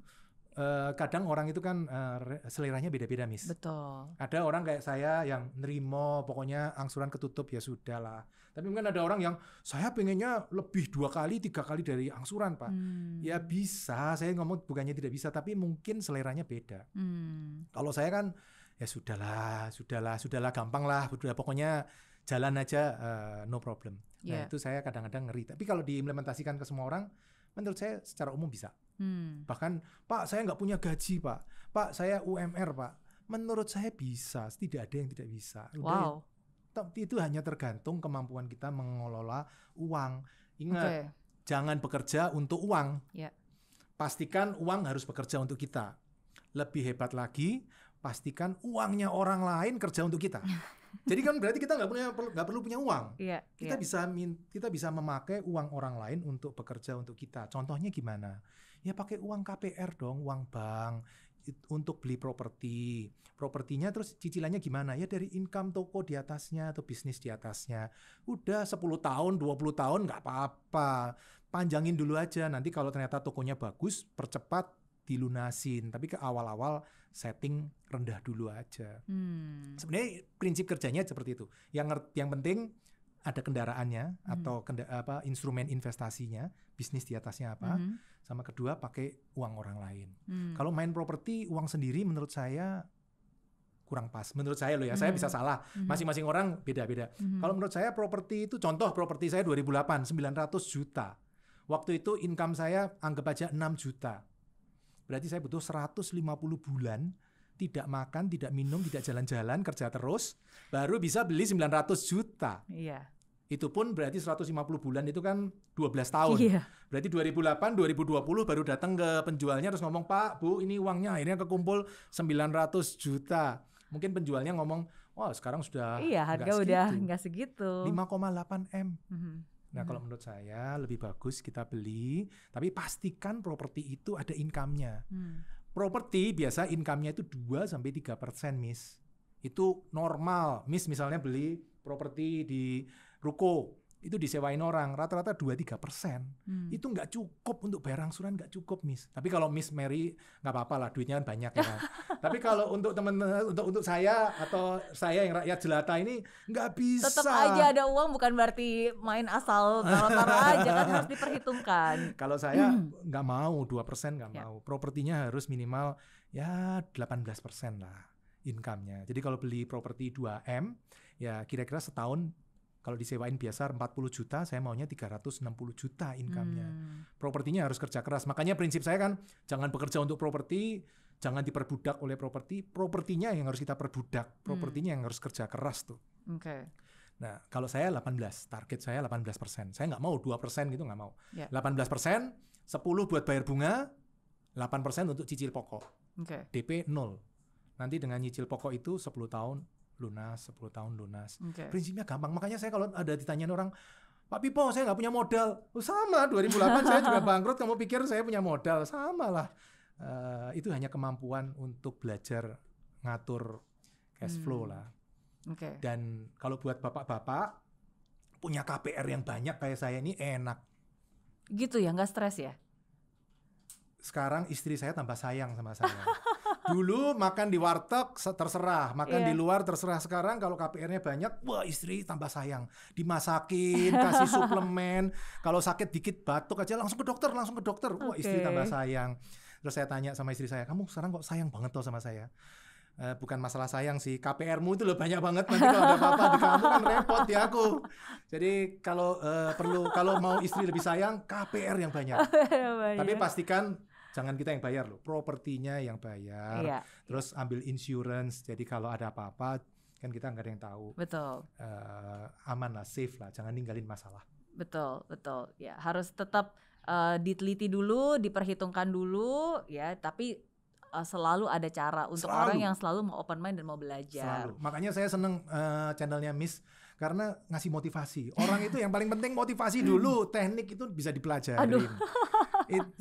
Eh, kadang orang itu kan uh, seleranya beda-beda mis. Betul. Ada orang kayak saya yang nerimo pokoknya angsuran ketutup ya sudah lah. Tapi mungkin ada orang yang saya pengennya lebih dua kali tiga kali dari angsuran pak. Hmm. Ya bisa. Saya ngomong bukannya tidak bisa tapi mungkin seleranya beda. Hmm. Kalau saya kan ya sudahlah sudahlah sudahlah gampang lah sudah pokoknya jalan aja uh, no problem. Nah ya. itu saya kadang-kadang ngeri. Tapi kalau diimplementasikan ke semua orang menurut saya secara umum bisa. Hmm. Bahkan, Pak, saya nggak punya gaji, Pak. Pak, saya UMR, Pak. Menurut saya bisa, tidak ada yang tidak bisa. Ya. wow tapi Itu hanya tergantung kemampuan kita mengelola uang. Ingat, okay. jangan bekerja untuk uang. Yeah. Pastikan uang harus bekerja untuk kita. Lebih hebat lagi, pastikan uangnya orang lain kerja untuk kita. Jadi kan berarti kita nggak punya nggak perlu punya uang. Yeah, kita yeah. bisa kita bisa memakai uang orang lain untuk bekerja untuk kita. Contohnya gimana? ya pakai uang KPR dong, uang bank untuk beli properti. Propertinya terus cicilannya gimana? Ya dari income toko di atasnya atau bisnis di atasnya. Udah 10 tahun, 20 tahun nggak apa-apa. Panjangin dulu aja. Nanti kalau ternyata tokonya bagus, percepat dilunasin. Tapi ke awal-awal setting rendah dulu aja. Hmm. Sebenarnya prinsip kerjanya seperti itu. Yang yang penting ada kendaraannya hmm. atau kenda, apa instrumen investasinya, bisnis di atasnya apa. Hmm sama kedua pakai uang orang lain. Hmm. Kalau main properti uang sendiri menurut saya kurang pas. Menurut saya loh ya, hmm. saya bisa salah. Hmm. Masing-masing hmm. orang beda-beda. Hmm. Kalau menurut saya properti itu contoh properti saya 2008 900 juta. Waktu itu income saya anggap aja 6 juta. Berarti saya butuh 150 bulan tidak makan, tidak minum, tidak jalan-jalan, kerja terus, baru bisa beli 900 juta. Iya. Itu pun berarti 150 bulan itu kan 12 tahun. Iya. Berarti 2008, 2020 baru datang ke penjualnya terus ngomong, "Pak, Bu, ini uangnya akhirnya kekumpul 900 juta." Mungkin penjualnya ngomong, "Wah, oh, sekarang sudah Iya, harga udah nggak segitu. 5,8 M." Mm -hmm. Nah, kalau menurut saya lebih bagus kita beli, tapi pastikan properti itu ada income-nya. Mm. Properti biasa income-nya itu 2 sampai persen miss. Itu normal. Miss misalnya beli properti di ruko itu disewain orang rata-rata 2 tiga persen hmm. itu nggak cukup untuk bayar angsuran nggak cukup miss tapi kalau miss Mary nggak apa-apa lah duitnya kan banyak ya tapi kalau untuk teman untuk untuk saya atau saya yang rakyat jelata ini nggak bisa tetap aja ada uang bukan berarti main asal taruh-taruh aja kan harus diperhitungkan kalau saya hmm. nggak hmm. mau dua persen nggak ya. mau propertinya harus minimal ya 18 persen lah income-nya jadi kalau beli properti 2 m ya kira-kira setahun kalau disewain biasa 40 juta, saya maunya 360 juta income-nya. Hmm. Propertinya harus kerja keras. Makanya prinsip saya kan jangan bekerja untuk properti, jangan diperbudak oleh properti. Propertinya yang harus kita perbudak, hmm. propertinya yang harus kerja keras tuh. Oke. Okay. Nah, kalau saya 18, target saya 18%. Saya nggak mau 2% gitu nggak mau. Yeah. 18%, 10 buat bayar bunga, 8% untuk cicil pokok. Okay. DP 0. Nanti dengan nyicil pokok itu 10 tahun lunas, 10 tahun lunas. Okay. Prinsipnya gampang. Makanya saya kalau ada ditanyain orang, Pak Pipo, saya nggak punya modal. Oh, sama, 2008 saya juga bangkrut. Kamu pikir saya punya modal? Sama lah. Uh, eh, itu hanya kemampuan untuk belajar ngatur cash hmm. flow hmm. lah. Okay. Dan kalau buat bapak-bapak, punya KPR yang banyak kayak saya ini enak. Gitu ya, nggak stres ya? Sekarang istri saya tambah sayang sama saya. Dulu makan di warteg terserah, makan yeah. di iya. luar terserah. Sekarang kalau KPR-nya banyak, wah istri tambah sayang. Dimasakin, kasih suplemen. kalau sakit dikit batuk aja langsung ke dokter, langsung ke dokter. Wah okay. istri tambah sayang. Terus saya tanya sama istri saya, kamu sekarang kok sayang banget tuh sama saya? Uh, bukan masalah sayang sih KPR-mu itu loh banyak banget nanti kalau ada apa-apa di kamu kan repot ya aku jadi kalau uh, perlu kalau mau istri lebih sayang KPR yang banyak iya, iya. tapi pastikan jangan kita yang bayar loh, propertinya yang bayar. Iya. Terus ambil insurance, jadi kalau ada apa-apa kan kita nggak ada yang tahu. Betul. Uh, aman lah, safe lah, jangan ninggalin masalah. Betul, betul. Ya harus tetap uh, diteliti dulu, diperhitungkan dulu, ya. Tapi uh, selalu ada cara untuk selalu. orang yang selalu mau open mind dan mau belajar. Selalu. Makanya saya seneng uh, channelnya Miss karena ngasih motivasi. Orang itu yang paling penting motivasi dulu. Teknik itu bisa dipelajari.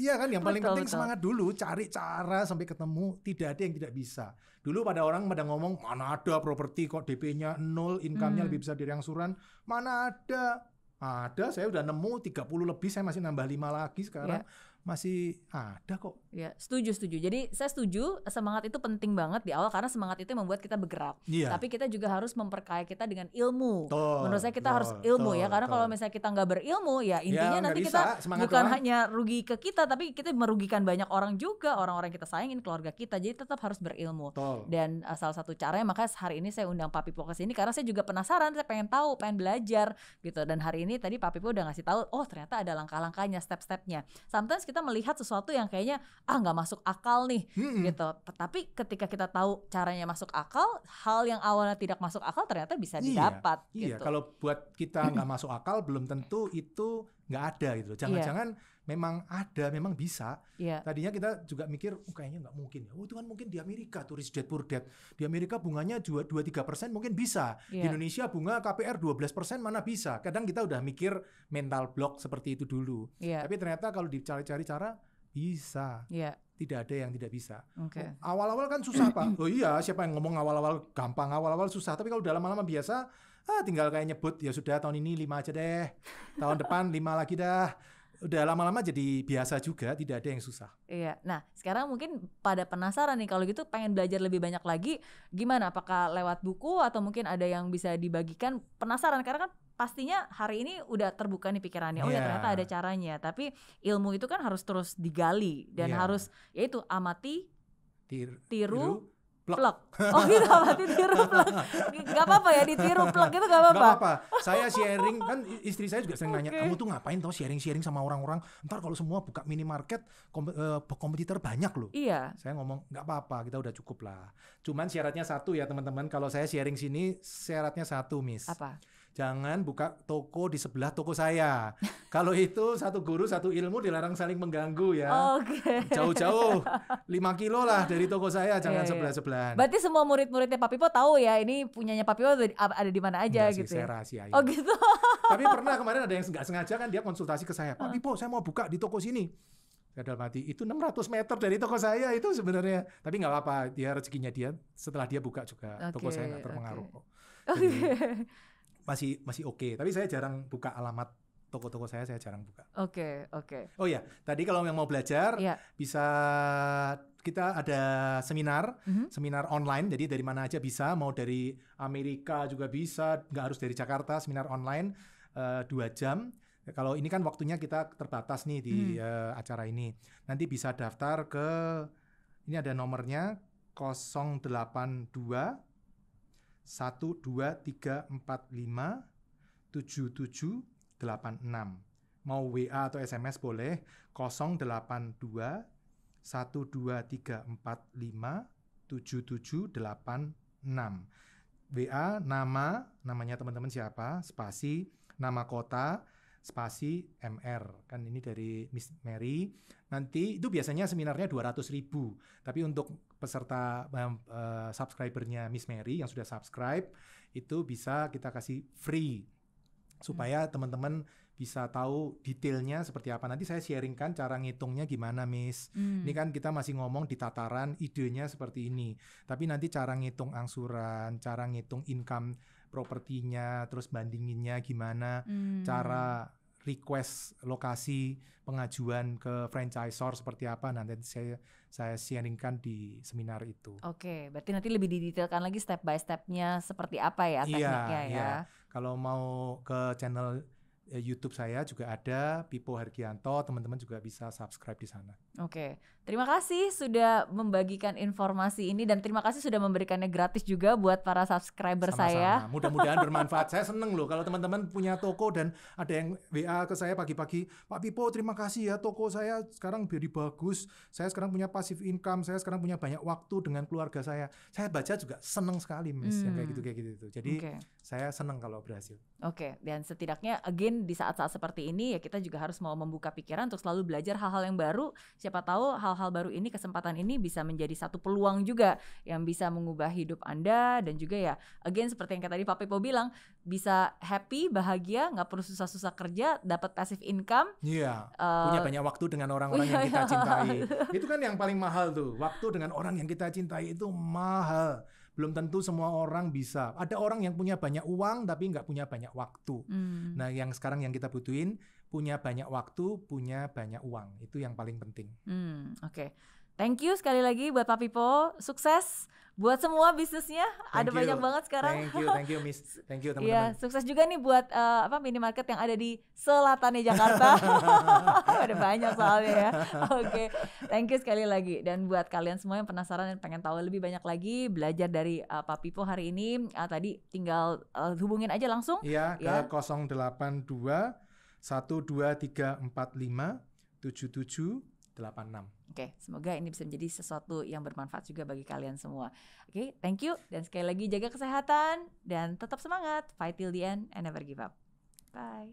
iya kan yang paling betul, penting betul. semangat dulu, cari cara sampai ketemu, tidak ada yang tidak bisa. Dulu pada orang pada ngomong mana ada properti kok DP-nya nol, income-nya hmm. lebih besar dari angsuran, mana ada ada saya udah nemu 30 lebih saya masih nambah lima lagi sekarang. Yeah masih ada kok. Ya, setuju setuju. Jadi saya setuju semangat itu penting banget di awal karena semangat itu membuat kita bergerak. Iya. Tapi kita juga harus memperkaya kita dengan ilmu. Tol, Menurut saya kita tol, harus ilmu tol, ya karena kalau misalnya kita nggak berilmu ya, ya intinya ya, nanti bisa, kita bukan doang. hanya rugi ke kita tapi kita merugikan banyak orang juga, orang-orang kita sayangin, keluarga kita. Jadi tetap harus berilmu. Dan uh, salah satu caranya makanya hari ini saya undang papi Pipo ke sini karena saya juga penasaran, saya pengen tahu, pengen belajar gitu. Dan hari ini tadi papi Pipo udah ngasih tahu, oh ternyata ada langkah-langkahnya, step-stepnya. Sometimes kita kita melihat sesuatu yang kayaknya ah nggak masuk akal nih hmm. gitu. tetapi ketika kita tahu caranya masuk akal, hal yang awalnya tidak masuk akal ternyata bisa iya, didapat. Iya, gitu. iya. kalau buat kita nggak masuk akal belum tentu itu nggak ada gitu. Iya. Jangan-jangan yeah memang ada, memang bisa. Yeah. Tadinya kita juga mikir oh, kayaknya nggak mungkin ya. Oh Tuhan mungkin di Amerika turis debt poor debt. Di Amerika bunganya 2 3 persen mungkin bisa. Yeah. Di iya. Indonesia bunga KPR 12 persen mana bisa. Kadang kita udah mikir mental block seperti itu dulu. Yeah. Tapi ternyata kalau dicari-cari cara bisa. Yeah tidak ada yang tidak bisa. Okay. Oh, awal-awal kan susah pak. Oh iya, siapa yang ngomong awal-awal gampang, awal-awal susah. Tapi kalau udah lama-lama biasa, ah tinggal kayak nyebut ya sudah tahun ini lima aja deh, tahun depan lima lagi dah, udah lama-lama jadi biasa juga, tidak ada yang susah. Iya. Nah, sekarang mungkin pada penasaran nih kalau gitu pengen belajar lebih banyak lagi, gimana? Apakah lewat buku atau mungkin ada yang bisa dibagikan? Penasaran karena kan pastinya hari ini udah terbuka nih pikirannya. Oh yeah. ya iya. ternyata ada caranya. Tapi ilmu itu kan harus terus digali dan yeah. harus yaitu amati, tiru, tiru plek. plek. Oh gitu apa ditiru plek. Gak apa-apa ya ditiru plek itu gak apa-apa. Gak apa-apa. Saya sharing kan istri saya juga sering okay. nanya, kamu tuh ngapain tau sharing-sharing sama orang-orang. Ntar kalau semua buka minimarket kom uh, kompetitor banyak loh. Iya. Saya ngomong gak apa-apa kita udah cukup lah. Cuman syaratnya satu ya teman-teman. Kalau saya sharing sini syaratnya satu miss. Apa? jangan buka toko di sebelah toko saya. Kalau itu satu guru satu ilmu dilarang saling mengganggu ya. Oke. Okay. Jauh-jauh 5 kilo lah dari toko saya jangan yeah, iya. sebelah-sebelahan. Berarti semua murid-muridnya Pak Pipo tahu ya ini punyanya Pak Pipo ada di mana aja Enggak gitu. Sih, ya? saya rahasia. Oh gitu. Tapi pernah kemarin ada yang nggak sengaja kan dia konsultasi ke saya, "Pak Pipo, saya mau buka di toko sini." Saya dalam hati, itu 600 meter dari toko saya itu sebenarnya. Tapi nggak apa-apa, dia rezekinya dia setelah dia buka juga okay, toko saya nggak terpengaruh okay. kok. Oke. okay masih masih oke. Okay. Tapi saya jarang buka alamat toko-toko saya, saya jarang buka. Oke, okay, oke. Okay. Oh ya, tadi kalau yang mau belajar yeah. bisa kita ada seminar, mm-hmm. seminar online. Jadi dari mana aja bisa, mau dari Amerika juga bisa, nggak harus dari Jakarta. Seminar online eh, dua uh, jam. Kalau ini kan waktunya kita terbatas nih di mm. uh, acara ini. Nanti bisa daftar ke ini ada nomornya 082 1, 2, 3, 4, 5, 7, 7, 8, 6. Mau WA atau SMS boleh 082 1234 57786. WA nama, namanya teman-teman siapa, spasi, nama kota, spasi MR kan ini dari Miss Mary nanti itu biasanya seminarnya 200 ribu tapi untuk peserta uh, subscribernya Miss Mary yang sudah subscribe itu bisa kita kasih free supaya hmm. teman-teman bisa tahu detailnya seperti apa. Nanti saya sharingkan cara ngitungnya gimana, Miss. Hmm. Ini kan kita masih ngomong di tataran idenya seperti ini. Tapi nanti cara ngitung angsuran, cara ngitung income propertinya, terus bandinginnya gimana, hmm. cara request lokasi pengajuan ke franchisor seperti apa nanti saya saya sharingkan di seminar itu. Oke, okay, berarti nanti lebih didetailkan lagi step by stepnya seperti apa ya iya, tekniknya yeah, ya. Iya. Kalau mau ke channel eh, YouTube saya juga ada Pipo Hargianto, teman-teman juga bisa subscribe di sana. Oke, terima kasih sudah membagikan informasi ini dan terima kasih sudah memberikannya gratis juga buat para subscriber Sama-sama. saya. Mudah-mudahan bermanfaat. saya seneng loh kalau teman-teman punya toko dan ada yang WA ke saya pagi-pagi, Pak Pipo terima kasih ya toko saya sekarang jadi bagus. Saya sekarang punya passive income, saya sekarang punya banyak waktu dengan keluarga saya. Saya baca juga seneng sekali, Miss, hmm. yang kayak hmm. gitu kayak gitu. Jadi okay. saya seneng kalau berhasil. Oke, okay. dan setidaknya again di saat-saat seperti ini ya kita juga harus mau membuka pikiran untuk selalu belajar hal-hal yang baru siapa tahu hal-hal baru ini kesempatan ini bisa menjadi satu peluang juga yang bisa mengubah hidup Anda dan juga ya again seperti yang tadi Pak Pepo bilang bisa happy bahagia nggak perlu susah-susah kerja dapat passive income iya uh, punya banyak waktu dengan orang-orang yeah, yang iya. kita yeah. cintai itu kan yang paling mahal tuh waktu dengan orang yang kita cintai itu mahal belum tentu semua orang bisa. Ada orang yang punya banyak uang tapi nggak punya banyak waktu. Hmm. Nah, yang sekarang yang kita butuhin punya banyak waktu, punya banyak uang. Itu yang paling penting. Hmm, oke. Okay. Thank you sekali lagi buat Pak Pipo. Sukses buat semua bisnisnya. Thank ada you. banyak banget sekarang. Thank you, thank you Miss. Thank you iya, teman-teman. Ya, sukses juga nih buat uh, apa minimarket yang ada di selatannya Jakarta. ada banyak soalnya ya. Oke. Okay. Thank you sekali lagi dan buat kalian semua yang penasaran dan pengen tahu lebih banyak lagi belajar dari uh, Pak Pipo hari ini uh, tadi tinggal uh, hubungin aja langsung. Iya, ya. ke 082 satu dua tiga empat lima tujuh tujuh delapan enam Oke, okay, semoga ini bisa menjadi sesuatu yang bermanfaat juga bagi kalian semua. Oke, okay, thank you dan sekali lagi jaga kesehatan dan tetap semangat, fight till the end and never give up. Bye.